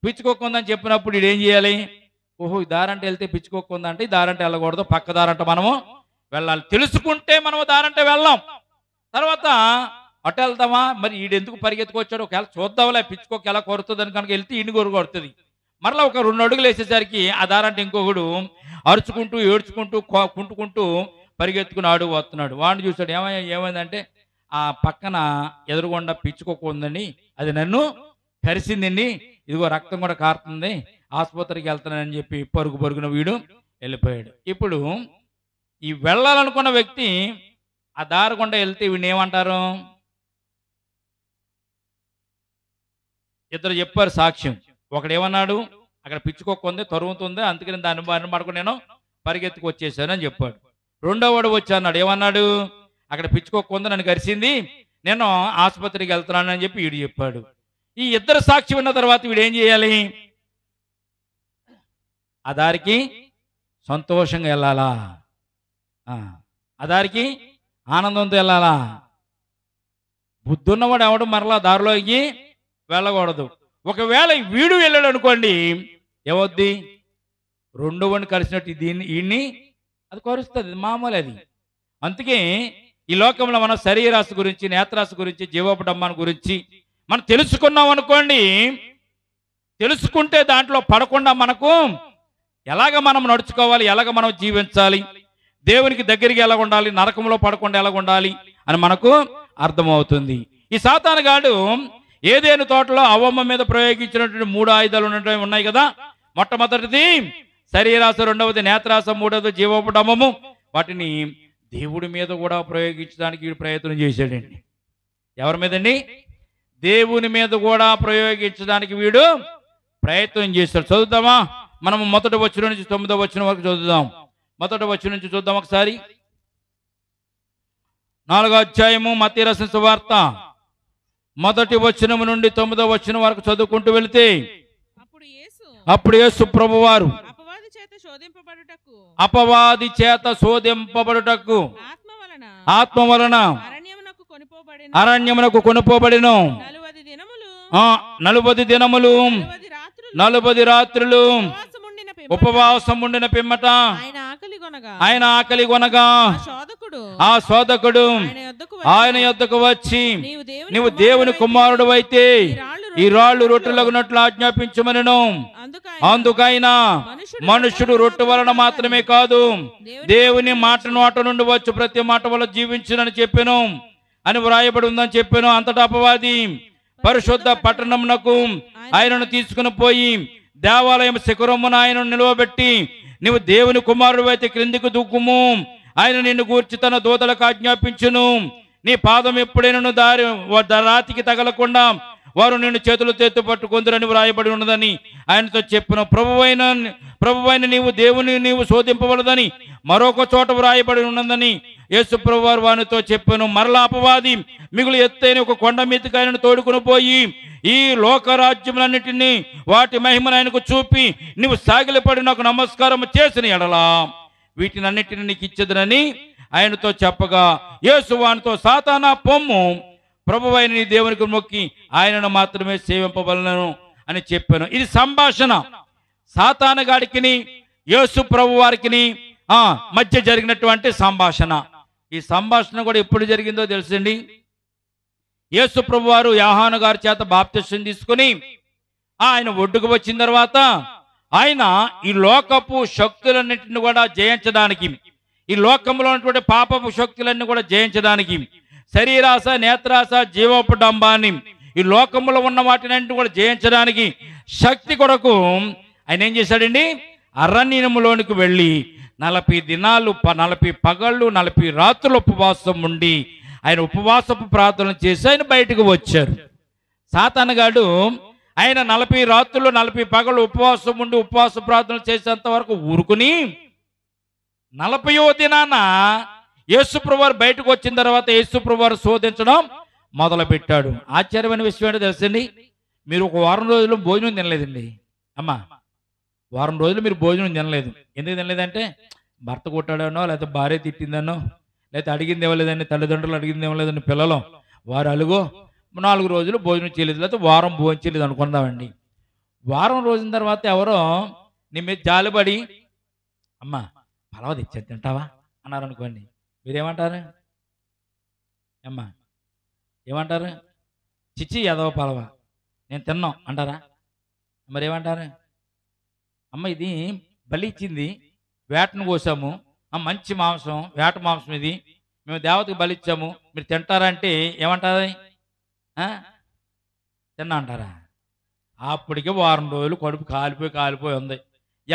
పిచ్చుకొక్క ఉందని చెప్పినప్పుడు ఇడేం ఏం చేయాలి ఓహో దారంట దారంటే వెళ్తే పిచ్చుకొక్క ఉందంటే ఈ దారంటే వెళ్ళకూడదు పక్క దారంట మనము వెళ్ళాలి తెలుసుకుంటే మనము దారంటే వెళ్ళాం తర్వాత అటు వెళ్దామా మరి ఈడెందుకు పరిగెత్తుకొచ్చాడు ఒకవేళ చూద్దాంలే పిచ్చుకోక ఎలా కొరుతుందని కనుక వెళ్తే ఇండి కొరు కొడుతుంది మరలా ఒక రెండు అడుగులు వేసేసరికి ఆ దారంటే ఇంకొకడు అరుచుకుంటూ ఏడ్చుకుంటూ కుంటుకుంటూ పరిగెత్తుకుని ఆడు వస్తున్నాడు వాడిని చూశాడు ఏమైనా ఏమైందంటే ఆ పక్కన ఎదురుగుండా ఉందని అది నన్ను కరిసిందండి ఇదిగో రక్తం కూడా కారుతుంది ఆసుపత్రికి వెళ్తానని చెప్పి పరుగు పరుగున వీడు వెళ్ళిపోయాడు ఇప్పుడు ఈ వెళ్ళాలనుకున్న వ్యక్తి ఆ దారి గుండా వెళ్తే వీడిని ఏమంటారు ఇద్దరు చెప్పారు సాక్ష్యం ఒకడు ఏమన్నాడు అక్కడ పిచ్చుకోక్కుంది తరుగుతుంది అందుకని దాని బారిన పడుకుని నేను పరిగెత్తుకు వచ్చేసాను అని చెప్పాడు రెండో వాడు వచ్చి అన్నాడు ఏమన్నాడు అక్కడ పిచ్చుకోక్కుంది నన్ను కరిసింది నేను ఆసుపత్రికి వెళ్తున్నాను అని చెప్పి వీడు చెప్పాడు ఈ ఇద్దరు సాక్షి ఉన్న తర్వాత వీడు ఏం చేయాలి ఆ దారికి సంతోషంగా వెళ్ళాలా ఆ దారికి ఆనందంతో వెళ్ళాలా బుద్ధున్నవాడు ఎవడు మరలా దారిలోకి వెళ్ళకూడదు ఒకవేళ వీడు వెళ్ళాడు అనుకోండి ఏమవుద్ది రెండవని కలిసినట్టు దీన్ని ఈయన్ని అది కరుస్తుంది మామూలు అది అందుకే ఈ లోకంలో మనం శరీరాశి గురించి నేత్రాశి గురించి జీవోపడమ్మాని గురించి మనం తెలుసుకున్నాం అనుకోండి తెలుసుకుంటే దాంట్లో పడకుండా మనకు ఎలాగ మనం నడుచుకోవాలి ఎలాగ మనం జీవించాలి దేవునికి దగ్గరికి ఎలా ఉండాలి నరకంలో పడకుండా ఎలా ఉండాలి అని మనకు అర్థమవుతుంది ఈ గాడు ఏదేని తోటలో అవమ్మ మీద ప్రయోగించినటువంటి మూడు ఆయుధాలు ఉన్నటువంటి ఉన్నాయి కదా మొట్టమొదటిది శరీరాశ రెండవది నేత్రాశ మూడవది జీవోపడమము వాటిని దేవుడి మీద కూడా ప్రయోగించడానికి వీడు ప్రయత్నం చేశాడండి ఎవరి మీదండి దేవుని మీద కూడా ప్రయోగించడానికి వీడు ప్రయత్నం చేస్తాడు చదువుతామా మనం మొదటి వచ్చిన నుంచి తొమ్మిదో వచ్చిన వరకు చదువుదాం మొదటి వచ్చిన నుంచి చూద్దాం ఒకసారి నాలుగో అధ్యాయము మతీ సువార్త మొదటి వచనం నుండి తొమ్మిదో వచనం వరకు చదువుకుంటూ వెళితే అప్పుడు యేసు వారు అపవాది చేత శోధింపబడుటకు ఆత్మ వలన అరణ్యమునకు కొనుపోబడిన నలుబది దినములు నలుబది రాత్రులు ఉపవాసం ఉండిన పిమ్మట ఆయన ఆకలి కొనగా ఆ శోధకుడు ఆయన యొద్దకు వచ్చి నువ్వు దేవుని కుమారుడు అయితే ఈ రాళ్ళు రొట్టెలగునట్లు ఆజ్ఞాపించమనను అందుకైనా మనుషుడు రొట్టె వలన మాత్రమే కాదు దేవుని మాట నోట నుండి వచ్చి ప్రతి మాట వల్ల జీవించునని చెప్పాను అని వ్రాయబడి ఉందని చెప్పాను అంతటా అపవాది పరిశుద్ధ పట్టణంనకు ఆయనను తీసుకుని పోయి దేవాలయం శిఖరమ్మను ఆయన నిలవబెట్టి నువ్వు దేవుని కుమారుడు అయితే క్రిందికి దూకుము ఆయన నిన్ను గూర్చి తన దూతలకు ఆజ్ఞాపించును నీ పాదం ఎప్పుడైనా దారి రాతికి తగలకుండా వారు నిన్ను చేతులు చేతు పట్టుకుందరని వ్రాయబడి ఉన్నదని ఆయనతో చెప్పిన ప్రభువైన ప్రభువైన నీవు దేవుని నీవు శోధింపవలదని మరొక చోట వ్రాయబడి ఉన్నదని యేసు ప్రభు వారు వానితో చెప్పను మరలా అపవాది మిగులు ఎత్తైన ఒక కొండ మీదకి ఆయనను తోడుకుని పోయి ఈ లోకరాజ్యములన్నిటినీ వాటి మహిమను ఆయనకు చూపి నీవు సాగిలపడి నాకు నమస్కారం చేసిన ఎడలా వీటినన్నిటిని నీకు ఇచ్చదనని ఆయనతో చెప్పగా యేసు వానితో సాతానా పొమ్ము ప్రభువైన నీ దేవునికి మొక్కి ఆయనను మాత్రమే సేవింపబలను అని చెప్పాను ఇది సంభాషణ గాడికి యేసు ప్రభు వారికి మధ్య జరిగినటువంటి సంభాషణ ఈ సంభాషణ కూడా ఎప్పుడు జరిగిందో తెలుసండి యేసు ప్రభు వారు యాహాను గారి చేత బాప్తిష్టం తీసుకుని ఆయన ఒడ్డుకు వచ్చిన తర్వాత ఆయన ఈ లోకపు శక్తులన్నింటిని కూడా జయించడానికి ఈ లోకంలో ఉన్నటువంటి పాపపు శక్తులన్నీ కూడా జయించడానికి శరీరాశ నేత్రాస జీవోపడంబాన్ని ఈ లోకంలో ఉన్న వాటినంటే కూడా జయించడానికి శక్తి కొరకు ఆయన ఏం చేశాడండి అరణ్యములోనికి వెళ్ళి నలభై దినాలు నలభై పగళ్ళు నలభై రాత్రులు ఉపవాసం ఉండి ఆయన ఉపవాసపు ప్రార్థన చేసి ఆయన బయటకు వచ్చారు సాతానగాడు ఆయన నలభై రాత్రులు నలభై పగలు ఉపవాసం ఉండి ఉపవాస ప్రార్థన చేసేంత వరకు ఊరుకుని నలభయో దినాన యేసుప్రవారు బయటకు వచ్చిన తర్వాత యేసుప్రవారు శోధించడం మొదలుపెట్టాడు ఆశ్చర్యమైన విషయం ఏంటో తెలుసండి మీరు ఒక వారం రోజులు భోజనం తినలేదండి అమ్మ వారం రోజులు మీరు భోజనం తినలేదు ఎందుకు తినలేదంటే భర్త కొట్టాడనో లేకపోతే భార్య తిట్టిందనో లేకపోతే అడిగింది ఇవ్వలేదని తల్లిదండ్రులు అడిగింది ఇవ్వలేదని పిల్లలు వారు అలుగో నాలుగు రోజులు భోజనం చేయలేదు లేకపోతే వారం భోజనం చేయలేదు అనుకుందామండి వారం రోజుల తర్వాత ఎవరో నీ మీద జాలిపడి అమ్మ పలవ తెచ్చేది తింటావా అన్నారనుకోండి మీరేమంటారు అమ్మా ఏమంటారు చిచ్చి యాదవ పలవ నేను తిన్నాం అంటారా మరి ఏమంటారు అమ్మ ఇది బలి ఇచ్చింది వేటను కోసాము మంచి మాంసం వేట మాంసం ఇది మేము దేవతకు బలిచ్చాము మీరు తింటారంటే ఏమంటారు తిన్నా అంటారా అప్పటికే వారం రోజులు కడుపు కాలిపోయి కాలిపోయి ఉంది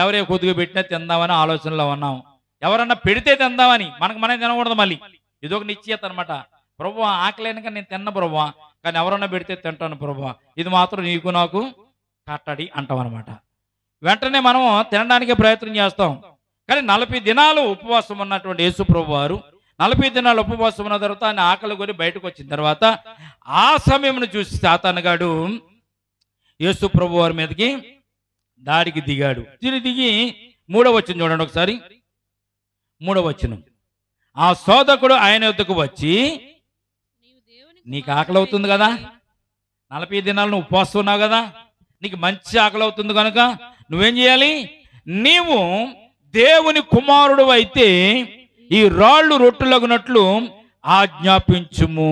ఎవరే కొద్దిగా పెట్టినా తిందామని ఆలోచనలో ఉన్నాము ఎవరన్నా పెడితే తిందామని మనకు మనం తినకూడదు మళ్ళీ ఇది ఒక నిశ్చయత అనమాట ప్రభు ఆకలేనక నేను తిన్న ప్రభు కానీ ఎవరన్నా పెడితే తింటాను ప్రభు ఇది మాత్రం నీకు నాకు కట్టడి అంటాం అనమాట వెంటనే మనం తినడానికే ప్రయత్నం చేస్తాం కానీ నలభై దినాలు ఉపవాసం ఉన్నటువంటి యేసు ప్రభు వారు నలభై దినాలు ఉపవాసం ఉన్న తర్వాత ఆయన ఆకలి కొని బయటకు వచ్చిన తర్వాత ఆ సమయంలో చూసి తాతన్నగాడు యేసు ప్రభు వారి మీదకి దాడికి దిగాడు తిరిగి దిగి మూడో వచ్చింది చూడండి ఒకసారి మూడవచనం ఆ శోధకుడు ఆయన వద్దకు వచ్చి నీకు ఆకలి అవుతుంది కదా నలభై దినాలు నువ్వు పోస్తున్నావు కదా నీకు మంచి ఆకలి అవుతుంది కనుక నువ్వేం చేయాలి నీవు దేవుని కుమారుడు అయితే ఈ రాళ్ళు రొట్టెలగునట్లు ఆజ్ఞాపించుము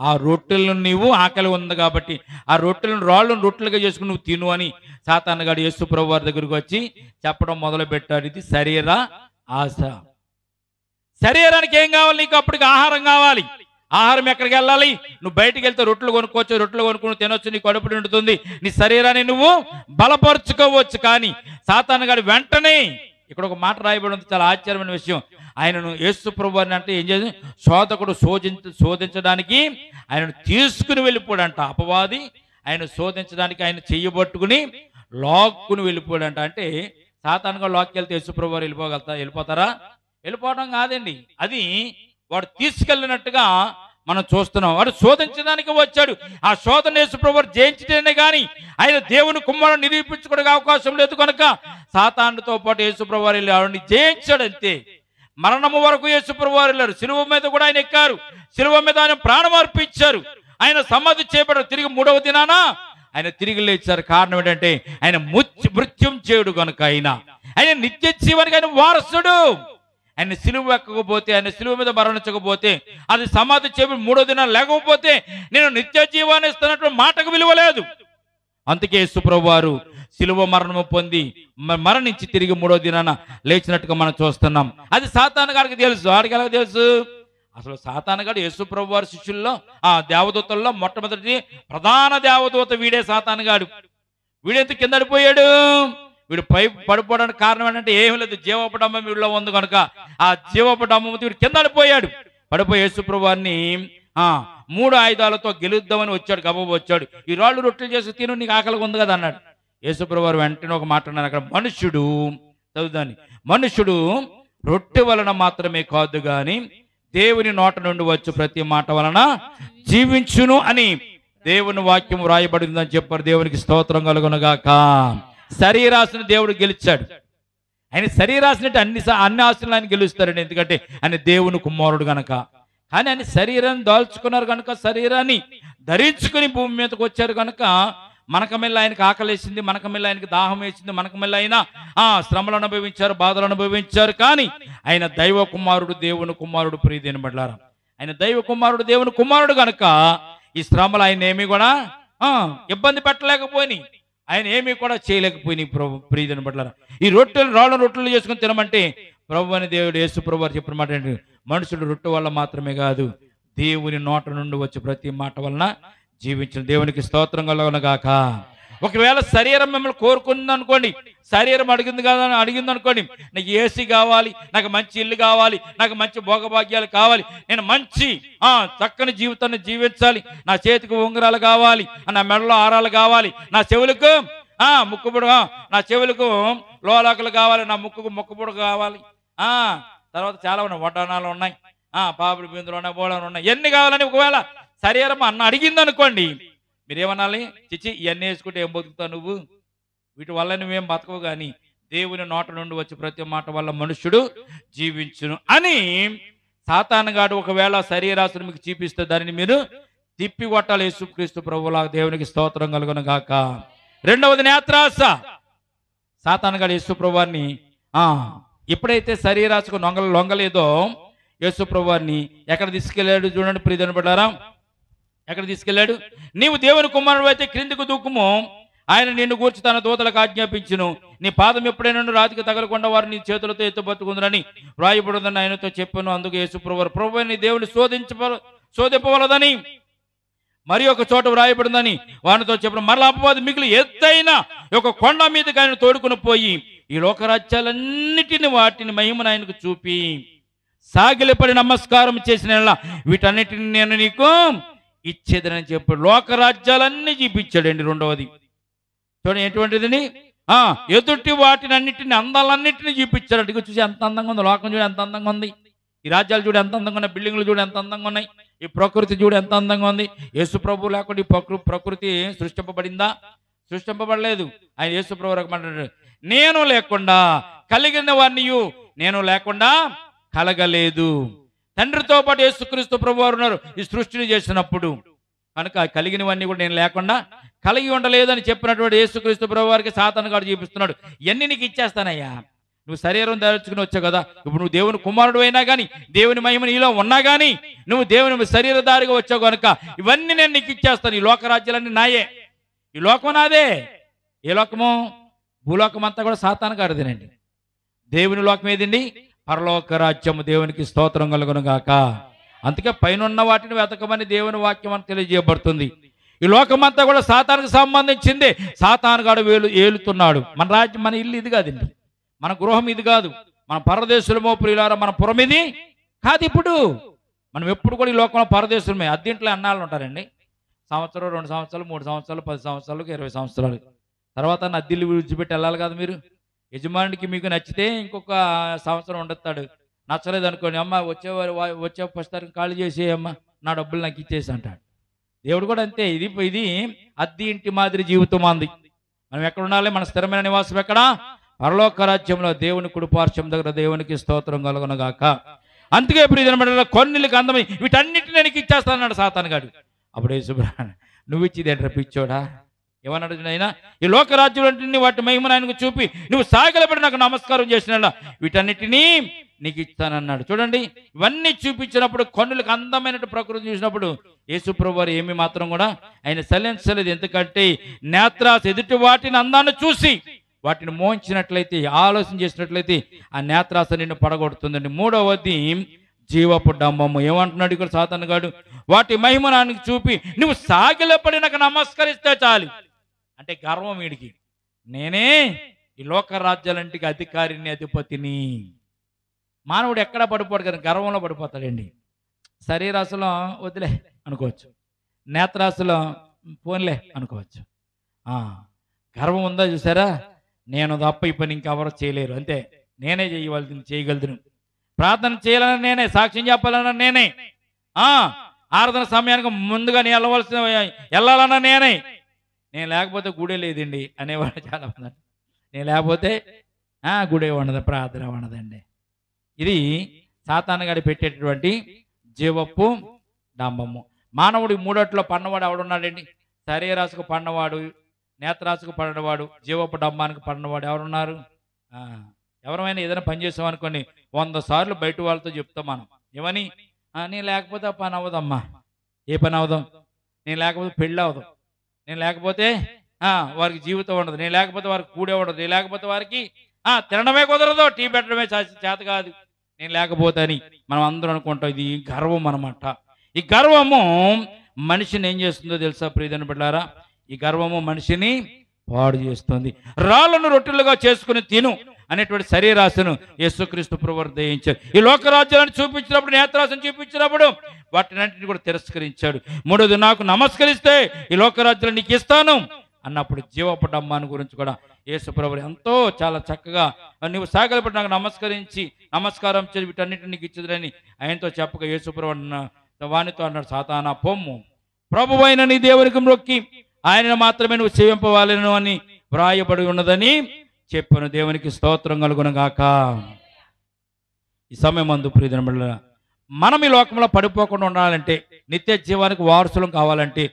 ఆ రొట్టెలను నీవు ఆకలి ఉంది కాబట్టి ఆ రొట్టెలను రాళ్ళను రొట్టెలుగా చేసుకుని నువ్వు తిను అని సాతాన్నగాడు యేసు ప్రభు వారి దగ్గరకు వచ్చి చెప్పడం మొదలుపెట్టాడు ఇది శరీర ఆశ శరీరానికి ఏం కావాలి నీకు అప్పటికి ఆహారం కావాలి ఆహారం ఎక్కడికి వెళ్ళాలి నువ్వు బయటకు వెళ్తే రొట్టెలు కొనుక్కోవచ్చు రొట్టెలు కొనుక్కుని తినొచ్చు నీ కడుపు నిండుతుంది నీ శరీరాన్ని నువ్వు బలపరుచుకోవచ్చు కానీ సాతాను గారు వెంటనే ఇక్కడ ఒక మాట రాయబడి ఉంది చాలా ఆశ్చర్యమైన విషయం ఆయనను యేసు ప్రభు అని అంటే ఏం చేసి శోధకుడు శోధించ శోధించడానికి ఆయనను తీసుకుని వెళ్ళిపోడంట అపవాది ఆయన శోధించడానికి ఆయన చెయ్యబట్టుకుని లాక్కుని వెళ్ళిపోడంట అంటే సాతానుగా లాక్కి వెళ్తే యేసు ప్రభు వెళ్ళిపోగలుగుతా వెళ్ళిపోతారా వెళ్ళిపోవడం కాదండి అది వాడు తీసుకెళ్ళినట్టుగా మనం చూస్తున్నాం వాడు శోధించడానికి వచ్చాడు ఆ శోధన ప్రభు జయించడమే కానీ ఆయన దేవుని కుమ్మరం నిరూపించుకోవడానికి అవకాశం లేదు కనుక సాతానుతో పాటు యేసుప్రభు వారు వెళ్ళి జయించాడు అంతే మరణము వరకు యేసుప్రభు వారు వెళ్ళారు సిలువ మీద కూడా ఆయన ఎక్కారు శిలువ మీద ఆయన ప్రాణం అర్పించారు ఆయన సమాధి చేపడారు తిరిగి మూడవ దినాన ఆయన తిరిగి లేచారు కారణం ఏంటంటే ఆయన మృత్యం చేయుడు కనుక ఆయన ఆయన నిత్య జీవానికి ఆయన వారసుడు ఆయన సిలువ ఎక్కకపోతే ఆయన సిలువ మీద మరణించకపోతే అది సమాధి చేపి మూడో దినాలు లేకపోతే నేను నిత్య జీవాన్ని ఇస్తున్నట్టు మాటకు విలువ లేదు అందుకే సుప్రభు వారు సిలువ మరణము పొంది మరణించి తిరిగి మూడో దినాన లేచినట్టుగా మనం చూస్తున్నాం అది సాతాన గారికి తెలుసు వాడికి ఎలా తెలుసు అసలు సాతానగాడు యేసుప్రభు వారి శిష్యుల్లో ఆ దేవదూతల్లో మొట్టమొదటి ప్రధాన దేవదూత వీడే సాతానగాడు వీడెంత కిందడిపోయాడు వీడు పై పడిపోవడానికి కారణం ఏంటంటే ఏం లేదు జీవపడమ్మం వీడిలో ఉంది కనుక ఆ జీవపడమ్మం వీడు కింద పడిపోయాడు పడిపోయి యేసుప్రభాన్ని మూడు ఆయుధాలతో గెలుద్దామని వచ్చాడు గబబు వచ్చాడు ఈ రాళ్ళు రొట్టెలు చేసి తిను నీకు ఆకలిగా ఉంది కదా అన్నాడు యేసుప్రభు వెంటనే ఒక మాట అన్నారు అక్కడ మనుష్యుడు చదువుదాన్ని మనుష్యుడు రొట్టె వలన మాత్రమే కాదు కానీ దేవుని నోట నుండి వచ్చు ప్రతి మాట వలన జీవించును అని దేవుని వాక్యం రాయబడిందని చెప్పారు దేవునికి స్తోత్రం కలుగునగాక శరీరాశుని దేవుడు గెలిచాడు ఆయన శరీరాశుని అన్ని అన్ని ఆశలు ఆయన గెలుస్తారండి ఎందుకంటే ఆయన దేవుని కుమారుడు గనక కానీ ఆయన శరీరాన్ని దాల్చుకున్నారు కనుక శరీరాన్ని ధరించుకుని భూమి మీదకి వచ్చారు కనుక మనకమెల్ల ఆయనకు ఆకలేసింది మనకమెల్ల ఆయనకి దాహం వేసింది మనకమెల్ల ఆయన ఆ శ్రమలు అనుభవించారు బాధలు అనుభవించారు కానీ ఆయన దైవ కుమారుడు దేవుని కుమారుడు ప్రీతిని బడ్లారా ఆయన దైవ కుమారుడు దేవుని కుమారుడు గనక ఈ శ్రమలు ఆయన ఏమి కూడా ఇబ్బంది పెట్టలేకపోయినాయి ఆయన ఏమీ కూడా చేయలేకపోయినాయి ప్రభు ప్రియదని బట్ల ఈ రొట్టెలు రాళ్ళ రొట్టెలు చేసుకుని తినమంటే ప్రభు అని దేవుడు యేసు ప్రభు వారు చెప్పిన మాట మనుషుడు రొట్టె వల్ల మాత్రమే కాదు దేవుని నోట నుండి వచ్చే ప్రతి మాట వలన జీవించిన దేవునికి స్తోత్రం కలగనగాక ఒకవేళ శరీరం మిమ్మల్ని కోరుకుంది అనుకోండి శరీరం అడిగింది కదా అడిగింది అనుకోండి నాకు ఏసీ కావాలి నాకు మంచి ఇల్లు కావాలి నాకు మంచి భోగభాగ్యాలు కావాలి నేను మంచి చక్కని జీవితాన్ని జీవించాలి నా చేతికి ఉంగరాలు కావాలి నా మెడలో ఆరాలు కావాలి నా చెవులకు ముక్కుబుడ నా చెవులకు లోలాకులు కావాలి నా ముక్కుకు ముక్కుబుడ కావాలి తర్వాత చాలా ఉన్నాయి వడ్డానాలు ఉన్నాయి పాపులు బిందులు ఉన్నాయి బోళాలు ఉన్నాయి ఎన్ని కావాలని ఒకవేళ శరీరం అన్న అడిగిందనుకోండి మీరేమనాలి చిచి ఇవన్నీ వేసుకుంటే ఏం బతుకుతావు నువ్వు వీటి వల్ల నువ్వేం బతకవు కానీ దేవుని నోట నుండి వచ్చి ప్రతి మాట వల్ల మనుష్యుడు జీవించును అని సాతానగాడు ఒకవేళ శరీరాశను మీకు చూపిస్తే దానిని మీరు తిప్పి తిప్పికొట్టాలి యేసుక్రీస్తు ప్రభులా దేవునికి స్తోత్రం కలుగును గాక రెండవది నేత్రాస సాతానగాడు యేసు ప్రభువాన్ని ఎప్పుడైతే శరీరాశకు నొంగల లొంగలేదో యేసు ప్రభువాన్ని ఎక్కడ తీసుకెళ్ళాడు చూడండి ప్రియదనబడ్డారా ఎక్కడ తీసుకెళ్ళాడు నీవు దేవుని కుమారుడు అయితే క్రిందికి దూకుము ఆయన నిన్ను కూర్చు తన దూతలకు ఆజ్ఞాపించును నీ పాదం ఎప్పుడైనా రాతికి తగలకుండా వారు నీ చేతులతో ఎత్తుపట్టుకుందరని వ్రాయబడుదని ఆయనతో చెప్పాను అందుకు యేసుప్రభువారు ప్రభు నీ దేవుని శోధించ శోధింపవలదని మరి ఒక చోట వ్రాయబడిందని వానితో చెప్పిన మరల అపవాది మిగిలి ఎత్తైన ఒక కొండ మీదకి ఆయన తోడుకుని పోయి ఈ లోకరాజ్యాలన్నిటిని వాటిని మహిమను ఆయనకు చూపి సాగిలపడి నమస్కారం చేసిన వీటన్నిటిని నేను నీకు ఇచ్చేదని చెప్పి లోకరాజ్యాలన్నీ చూపించాడండి రెండవది చూడండి ఎటువంటిదని ఎదుటి వాటిని అన్నింటిని అందాలన్నింటినీ చూపించాడు అడిగి చూసి ఎంత అందంగా ఉంది లోకం చూడు ఎంత అందంగా ఉంది ఈ రాజ్యాలు చూడు ఎంత అందంగా ఉన్నాయి బిల్డింగ్లు చూడు ఎంత అందంగా ఉన్నాయి ఈ ప్రకృతి చూడు ఎంత అందంగా ఉంది యేసు ప్రభు లేకుండా ఈ ప్రకృతి సృష్టింపబడిందా సృష్టింపబడలేదు ఆయన యేసు ప్రభు రకమంటాడు నేను లేకుండా కలిగిన వారిని నేను లేకుండా కలగలేదు తండ్రితో పాటు యేసుక్రీస్తు ప్రభువారు ఉన్నారు ఈ సృష్టిని చేసినప్పుడు కనుక కలిగినవన్నీ కూడా నేను లేకుండా కలిగి ఉండలేదని చెప్పినటువంటి యేసుక్రీస్తు ప్రభువారికి సాతనగాడు చూపిస్తున్నాడు ఇవన్నీ నీకు ఇచ్చేస్తానయ్యా నువ్వు శరీరం దాల్చుకుని వచ్చావు కదా ఇప్పుడు నువ్వు దేవుని కుమారుడు అయినా కానీ దేవుని మహిమ నీలో ఉన్నా కానీ నువ్వు దేవుని శరీరదారిగా వచ్చావు కనుక ఇవన్నీ నేను నీకు ఇచ్చేస్తాను ఈ లోకరాజ్యాలన్నీ నాయే ఈ లోకం నాదే ఏ లోకము భూలోకం అంతా కూడా సాతాన్ గారిదేనండి దేవుని లోకం ఏదండి పరలోక రాజ్యం దేవునికి స్తోత్రం కలుగును గాక అందుకే పైన వాటిని వెతకమని దేవుని వాక్యం అని తెలియజేయబడుతుంది ఈ లోకమంతా కూడా సాతానికి సంబంధించింది సాతానుగాడు వేలు ఏలుతున్నాడు మన రాజ్యం మన ఇల్లు ఇది కాదండి మన గృహం ఇది కాదు మన పరదేశులమో ప్రియులారా మన పురం ఇది కాదు ఇప్పుడు మనం ఎప్పుడు కూడా ఈ లోకంలో పరదేశులమే అద్దీంట్లో అన్నాళ్ళు ఉంటారండి సంవత్సరం రెండు సంవత్సరాలు మూడు సంవత్సరాలు పది సంవత్సరాలకు ఇరవై సంవత్సరాలు తర్వాత అద్దెల్లు విడిచిపెట్టి వెళ్ళాలి కదా మీరు యజమానికి మీకు నచ్చితే ఇంకొక సంవత్సరం ఉండొస్తాడు నచ్చలేదు అనుకోండి అమ్మ వచ్చేవారు వచ్చే పుస్తకం ఖాళీ చేసేయమ్మా అమ్మ నా డబ్బులు నాకు ఇచ్చేసి అంటాడు దేవుడు కూడా అంతే ఇది ఇది అద్దె ఇంటి మాదిరి జీవితం అంది మనం ఎక్కడ ఉండాలి మన స్థిరమైన నివాసం ఎక్కడ పరలోక రాజ్యంలో దేవుని కుడిపార్శ్వం దగ్గర దేవునికి స్తోత్రం కలుగునగాక అందుకే ప్రియమైన కొన్నిలు అందమై వీటన్నిటిని నేను ఇచ్చేస్తానన్నాడు సాతాను గాడు అప్పుడే యేసుబ్రహ్మ నువ్వు ఇచ్చి పిచ్చోడా ఏమన్నాడు ఆయన ఈ లోకరాజ్యులంటిని వాటి మహిమను ఆయనకు చూపి నువ్వు సాగలబడి నాకు నమస్కారం చేసిన వీటన్నిటినీ నీకు ఇస్తానన్నాడు చూడండి ఇవన్నీ చూపించినప్పుడు కొన్నులకు అందమైన ప్రకృతి చూసినప్పుడు యేసుప్రభు వారు ఏమి మాత్రం కూడా ఆయన సలించలేదు ఎందుకంటే నేత్రాస్ ఎదుటి వాటిని అందాన్ని చూసి వాటిని మోహించినట్లయితే ఆలోచన చేసినట్లయితే ఆ నేత్రాస నిన్ను పడగొడుతుందండి మూడవది జీవపు డమ్మము ఏమంటున్నాడు ఇక్కడ గాడు వాటి మహిమ నాకు చూపి నువ్వు సాగిలపడి నాకు నమస్కరిస్తే చాలు అంటే గర్వం వీడికి నేనే ఈ లోక రాజ్యాలంటికి అధికారిని అధిపతిని మానవుడు ఎక్కడ పడిపోడు కదా గర్వంలో పడిపోతాడండి శరీరాశలో వదిలే అనుకోవచ్చు నేత్రాశలో పోన్లే అనుకోవచ్చు గర్వం ఉందా చూసారా నేను తప్ప ఈ పని ఇంకెవరు చేయలేరు అంతే నేనే చేయవలసింది చేయగలుగును ప్రార్థన చేయాలని నేనే సాక్ష్యం చెప్పాలన్నా నేనే ఆరాధన సమయానికి ముందుగా నేను వెళ్ళవలసిన వెళ్ళాలన్నా నేనే నేను లేకపోతే గుడే లేదండి అనేవాడు చాలామంది నేను లేకపోతే గుడే ఉండదు ప్రార్థన ఉండదండి ఇది సాతాన్ గారి పెట్టేటటువంటి జీవప్పు డాంబము మానవుడి మూడట్లో పన్నవాడు ఎవడున్నాడండి శరీరాసుకు పన్నవాడు నేత్రాసుకు పడినవాడు జీవపు డంబానికి పడినవాడు ఎవరున్నారు ఎవరమైనా ఏదైనా పని చేసామనుకోండి వంద సార్లు బయట వాళ్ళతో చెప్తాం మనం ఏమని నేను లేకపోతే పని అవ్వదమ్మా ఏ పని అవదాం నేను లేకపోతే పెళ్ళి అవదాం నేను లేకపోతే వారికి జీవితం ఉండదు నేను లేకపోతే వారికి కూడే ఉండదు నేను లేకపోతే వారికి తినడమే కుదరదు టీ పెట్టడమే చేత కాదు నేను లేకపోతే అని మనం అందరం అనుకుంటాం ఇది గర్వం అనమాట ఈ గర్వము మనిషిని ఏం చేస్తుందో తెలుసా ప్రియదని పెట్టారా ఈ గర్వము మనిషిని పాడు చేస్తుంది రాళ్ళను రొట్టెలుగా చేసుకుని తిను అనేటువంటి శరీరాశను యేసుక్రీస్తు ప్రభువారు ఈ లోకరాజ్యాలను చూపించినప్పుడు నేత్రాశను చూపించినప్పుడు వాటినన్నింటినీ కూడా తిరస్కరించాడు మూడోది నాకు నమస్కరిస్తే ఈ లోకరాజ్యాలను నీకు ఇస్తాను అన్నప్పుడు జీవపు డమ్మాని గురించి కూడా యేసుప్రభు ఎంతో చాలా చక్కగా నువ్వు సాగలపడి నాకు నమస్కరించి నమస్కారం చేసి వీటన్నిటిని నీకు ఇచ్చేదని ఆయనతో చెప్పక యేసుప్రభు వానితో అన్నాడు సాతానా పొమ్ము ప్రభువైన నీ దేవునికి మొక్కి ఆయనను మాత్రమే నువ్వు సేవింపవాలను అని వ్రాయబడి ఉన్నదని చెప్పిన దేవునికి స్తోత్రం కలుగునగాక ఈ సమయం అందు ప్రియుదిన మనం ఈ లోకంలో పడిపోకుండా ఉండాలంటే నిత్య జీవానికి వారసులం కావాలంటే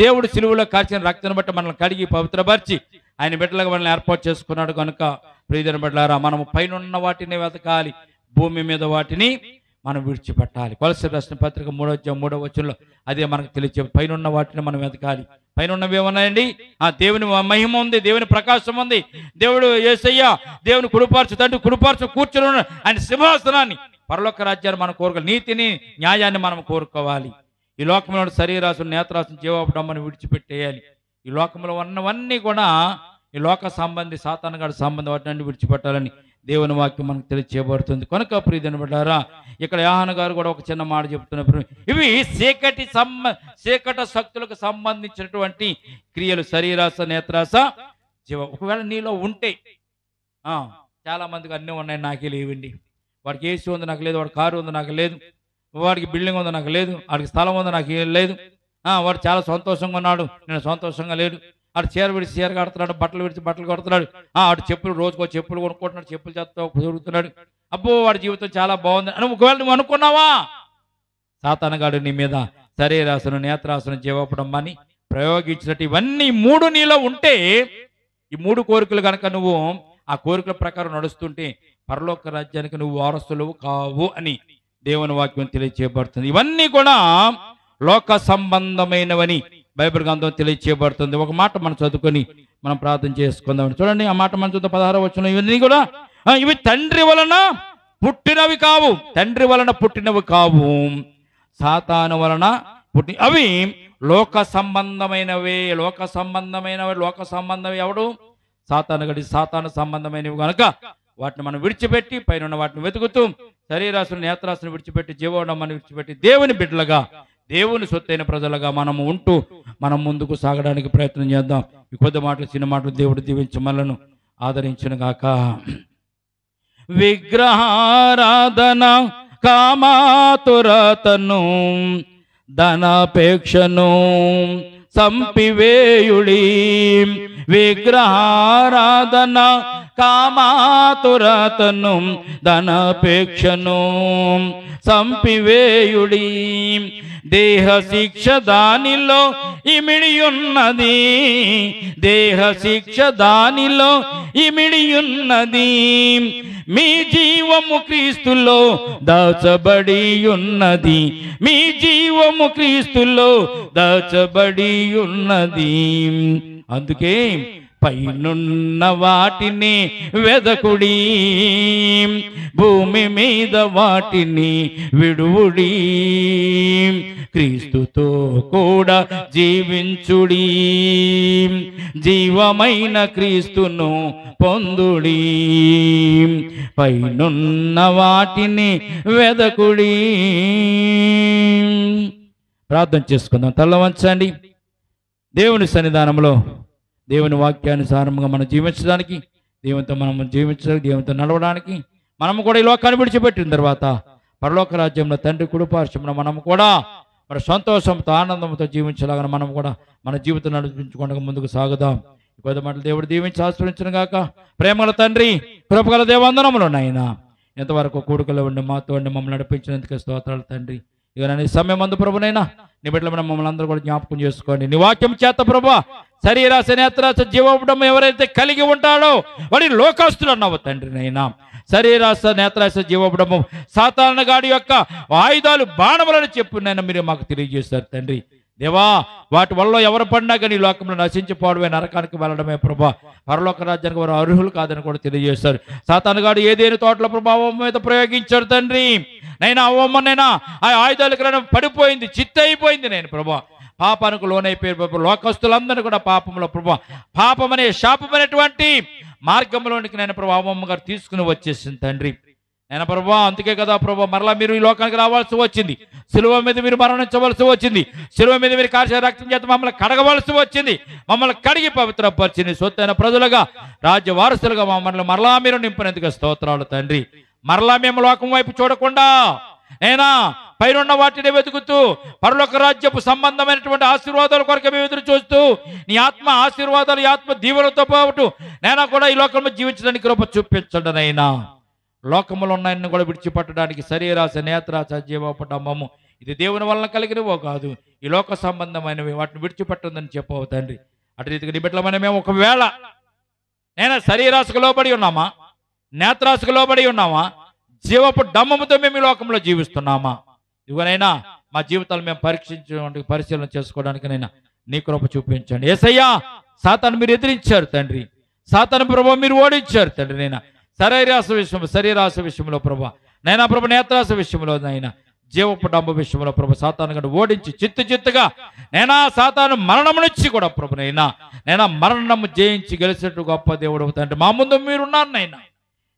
దేవుడు సిలువులో కాల్చిన రక్తం బట్టి మనల్ని కడిగి పవిత్రపరిచి ఆయన బిడ్డలకు మనల్ని ఏర్పాటు చేసుకున్నాడు కనుక ప్రియుదిన బిడ్డలారా మనము పైన వాటిని వెతకాలి భూమి మీద వాటిని మనం విడిచిపెట్టాలి కొలసి రాసిన పత్రిక మూడో మూడో వచ్చంలో అదే మనకు తెలియచే పైన వాటిని మనం వెతకాలి పైన ఉన్నవి ఉన్నాయండి ఆ దేవుని మహిమ ఉంది దేవుని ప్రకాశం ఉంది దేవుడు ఏసయ్యా దేవుని కుడిపార్చు తండ్రి కుడిపార్చు కూర్చుని ఆయన సింహాసనాన్ని పరలోక రాజ్యాన్ని మనం కోరుకోవాలి నీతిని న్యాయాన్ని మనం కోరుకోవాలి ఈ లోకంలో శరీరాసుని నేత్రాసుని జీవాపడమ్మని విడిచిపెట్టేయాలి ఈ లోకంలో ఉన్నవన్నీ కూడా ఈ లోక సంబంధి గారి సంబంధం వాటిని విడిచిపెట్టాలని దేవుని వాక్యం మనకు తెలియచేయబడుతుంది కనుక ప్రియదని ఇక్కడ యాహన గారు కూడా ఒక చిన్న మాట చెప్తున్నప్పుడు ఇవి చీకటి సంబ చీకట శక్తులకు సంబంధించినటువంటి క్రియలు శరీరాస నేత్రాస జీవ ఒకవేళ నీలో ఉంటే చాలా మందికి అన్నీ ఉన్నాయి నాకే లేవండి వాడికి ఏసీ ఉంది నాకు లేదు వాడి కారు ఉంది నాకు లేదు వాడికి బిల్డింగ్ ఉంది నాకు లేదు వాడికి స్థలం ఉంది నాకు లేదు వాడు చాలా సంతోషంగా ఉన్నాడు నేను సంతోషంగా లేడు అటు చీర విడిచి చీర కడుతున్నాడు బట్టలు విడిచి బట్టలు కడుతున్నాడు ఆడు చెప్పులు రోజుకో చెప్పులు కొనుక్కుంటున్నాడు చెప్పులు చేస్తా జరుగుతున్నాడు అబ్బో వాడి జీవితం చాలా బాగుంది అని ఒకవేళ నువ్వు అనుకున్నావా సాతానగాడు నీ మీద శరీరాసును నేత్రాసును జీవపడం అని ప్రయోగించినట్టు ఇవన్నీ మూడు నీలో ఉంటే ఈ మూడు కోరికలు కనుక నువ్వు ఆ కోరికల ప్రకారం నడుస్తుంటే పరలోక రాజ్యానికి నువ్వు వారసులు కావు అని దేవుని వాక్యం తెలియచేయబడుతుంది ఇవన్నీ కూడా లోక సంబంధమైనవని బైబిల్ గ్రంథం తెలియచేయబడుతుంది ఒక మాట మనం చదువుకొని మనం ప్రార్థన చేసుకుందాం చూడండి ఆ మాట మనం చూద్దాం పదహారు వచ్చిన ఇవన్నీ కూడా ఇవి తండ్రి వలన పుట్టినవి కావు తండ్రి వలన పుట్టినవి కావు సాతాను వలన పుట్టి అవి లోక సంబంధమైనవే లోక సంబంధమైనవి లోక సంబంధం ఎవడు సాతాను గడి సాతాను సంబంధమైనవి కనుక వాటిని మనం విడిచిపెట్టి పైన వాటిని వెతుకుతూ శరీరాశుని నేత్రాశులు విడిచిపెట్టి జీవోడం మనం విడిచిపెట్టి దేవుని బిడ్డలుగా దేవుని సొత్తైన ప్రజలుగా మనము ఉంటూ మనం ముందుకు సాగడానికి ప్రయత్నం చేద్దాం ఈ కొద్ది మాటలు చిన్న మాటలు దేవుడు దీవించి ఆదరించిన గాక విగ్రహారాధన కామాతురతను ధనాపేక్షను సంపివేయుళీ విగ్రహారాధన కామాతురతను ధనపేక్షను సంపివేయుడి దేహ శిక్ష దానిలో ఇమిడియున్నది దేహ శిక్ష దానిలో ఇమిడియున్నది మీ జీవము క్రీస్తులో దాచబడి ఉన్నది మీ జీవము క్రీస్తులో దాచబడి ఉన్నది అందుకే పైనున్న వాటిని వెదకుడి భూమి మీద వాటిని విడువుడి క్రీస్తుతో కూడా జీవించుడి జీవమైన క్రీస్తును పొందుడి పైనున్న వాటిని వెదకుడి ప్రార్థన చేసుకుందాం తల్లవంచండి దేవుని సన్నిధానంలో దేవుని వాక్యానుసారంగా మనం జీవించడానికి దేవునితో మనం జీవించడానికి దేవునితో నడవడానికి మనము కూడా ఈ లోకాన్ని విడిచిపెట్టిన తర్వాత పరలోక రాజ్యంలో తండ్రి కుడుపార్చమున మనము కూడా మరి సంతోషంతో ఆనందంతో జీవించలాగా మనం కూడా మన జీవితం నడిపించుకోవడానికి ముందుకు సాగుదాం కొద్ది మాటలు దేవుడు దీవించి ఆశ్రయించిన గాక ప్రేమల తండ్రి కృపగల దేవందనములు నాయన ఎంతవరకు కూడుకలో ఉండి మాతో ఉండి మమ్మల్ని నడిపించినందుకే స్తోత్రాలు తండ్రి ఇవన్న సమయం అందు ప్రభునైనా నీ బిడ్డలు మమ్మల్ని అందరూ కూడా జ్ఞాపకం చేసుకోండి నీ వాక్యం చేత ప్రభు శరీరాశ నేత్రాశ జీవోపడం ఎవరైతే కలిగి ఉంటాడో వాడి లోకాస్తులు అన్నావు తండ్రినైనా శరీరాశ నేత్రాశ జీవోపడము సాధారణ గాడి యొక్క ఆయుధాలు బాణములని చెప్పు నైనా మీరు మాకు తెలియజేశారు తండ్రి దేవా వాటి వల్ల ఎవరు పడినా కానీ లోకంలో నశించిపోవడమే నరకానికి వెళ్ళడమే ప్రభా పరలోక రాజ్యానికి వారు అర్హులు కాదని కూడా తెలియజేస్తారు గారు ఏదేని తోటల ప్రభావం మీద ప్రయోగించాడు తండ్రి నైనా అవ్వమ్మనైనా ఆ ఆయుధాలకు పడిపోయింది చిత్త అయిపోయింది నేను ప్రభా పాపానికి లోనైపోయారు ప్రభు లోకస్తులందరూ కూడా పాపంలో ప్రభా పాపమనే శాపమైనటువంటి మార్గంలోనికి నేను ప్రభు అవమ్మ గారు తీసుకుని వచ్చేసింది తండ్రి నేను ప్రభా అందుకే కదా ప్రభా మరలా మీరు ఈ లోకానికి రావాల్సి వచ్చింది శిలువ మీద మీరు మరణించవలసి వచ్చింది సిలువ మీద మీరు కాశీ రక్తం చేత మమ్మల్ని కడగవలసి వచ్చింది మమ్మల్ని కడిగి పవిత్రపరిచింది సొత్తైన ప్రజలుగా రాజ్య వారసులుగా మమ్మల్ని మరలా మీరు నింపినందుకు స్తోత్రాలు తండ్రి మరలా మేము లోకం వైపు చూడకుండా నేనా పైనున్న వాటిని వెతుకుతూ పరలోక రాజ్యపు సంబంధమైనటువంటి ఆశీర్వాదాల కొరకు మేము ఎదురు చూస్తూ నీ ఆత్మ ఆశీర్వాదాలు ఆత్మ దీవులతో పాటు నేనా కూడా ఈ లోకంలో జీవించడానికి రూప చూపించండి లోకములు ఉన్నాయని కూడా విడిచిపెట్టడానికి శరీరాశ నేత్రాశ జీవపడమ్మము ఇది దేవుని వలన కలిగినవో కాదు ఈ లోక సంబంధమైనవి వాటిని విడిచిపెట్టదని చెప్పవు తండ్రి అటు రీతికి నిబిట్లమైన మేము ఒకవేళ నేను శరీరాశకు లోబడి ఉన్నామా నేత్రాశకు లోబడి ఉన్నామా జీవపు డమ్మముతో మేము ఈ లోకంలో జీవిస్తున్నామా ఇవనైనా మా జీవితాలు మేము పరీక్షించడానికి పరిశీలన చేసుకోవడానికి నైనా నీ కృప చూపించండి ఏసయ్యా సాతాను మీరు ఎదిరించారు తండ్రి సాతాను ప్రభావం మీరు ఓడించారు తండ్రి నేను శరీరాశ విషయం శరీరాశ విషయంలో ప్రభా నైనా ప్రభు నేత్రాశ విషయంలో నైనా జీవపు డబ్బు విషయంలో ప్రభు సాతాను గడు ఓడించి చిత్తు చిత్తుగా నేనా సాతాను మరణం నుంచి కూడా ప్రభు నైనా నేనా మరణము జయించి గెలిచినట్టు గొప్ప దేవుడు అంటే మా ముందు మీరున్నారు నైనా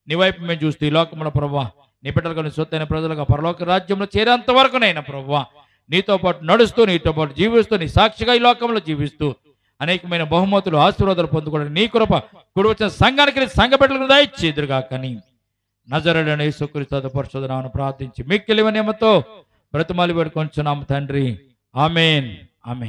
నీ వైపు మేము చూస్తూ ఈ లోకంలో ప్రభు నీ బిడ్డలకు సొత్తైన ప్రజలుగా పరలోక రాజ్యంలో చేరేంత వరకు నైనా ప్రభు నీతో పాటు నడుస్తూ నీతో పాటు జీవిస్తూ నీ సాక్షిగా ఈ లోకంలో జీవిస్తూ అనేకమైన బహుమతులు ఆశీర్వాదాలు పొందుకోవడం నీ కృప కుడి వచ్చిన సంఘానికి సంఘ బిడ్డలకు దాయిచ్చేదురుగా కానీ నజరడని సుకృత పరిశోధనను ప్రార్థించి మిక్కిలివనేమతో బ్రతిమాలి పెట్టుకొంచున్నాము తండ్రి ఆమెన్ ఆమెన్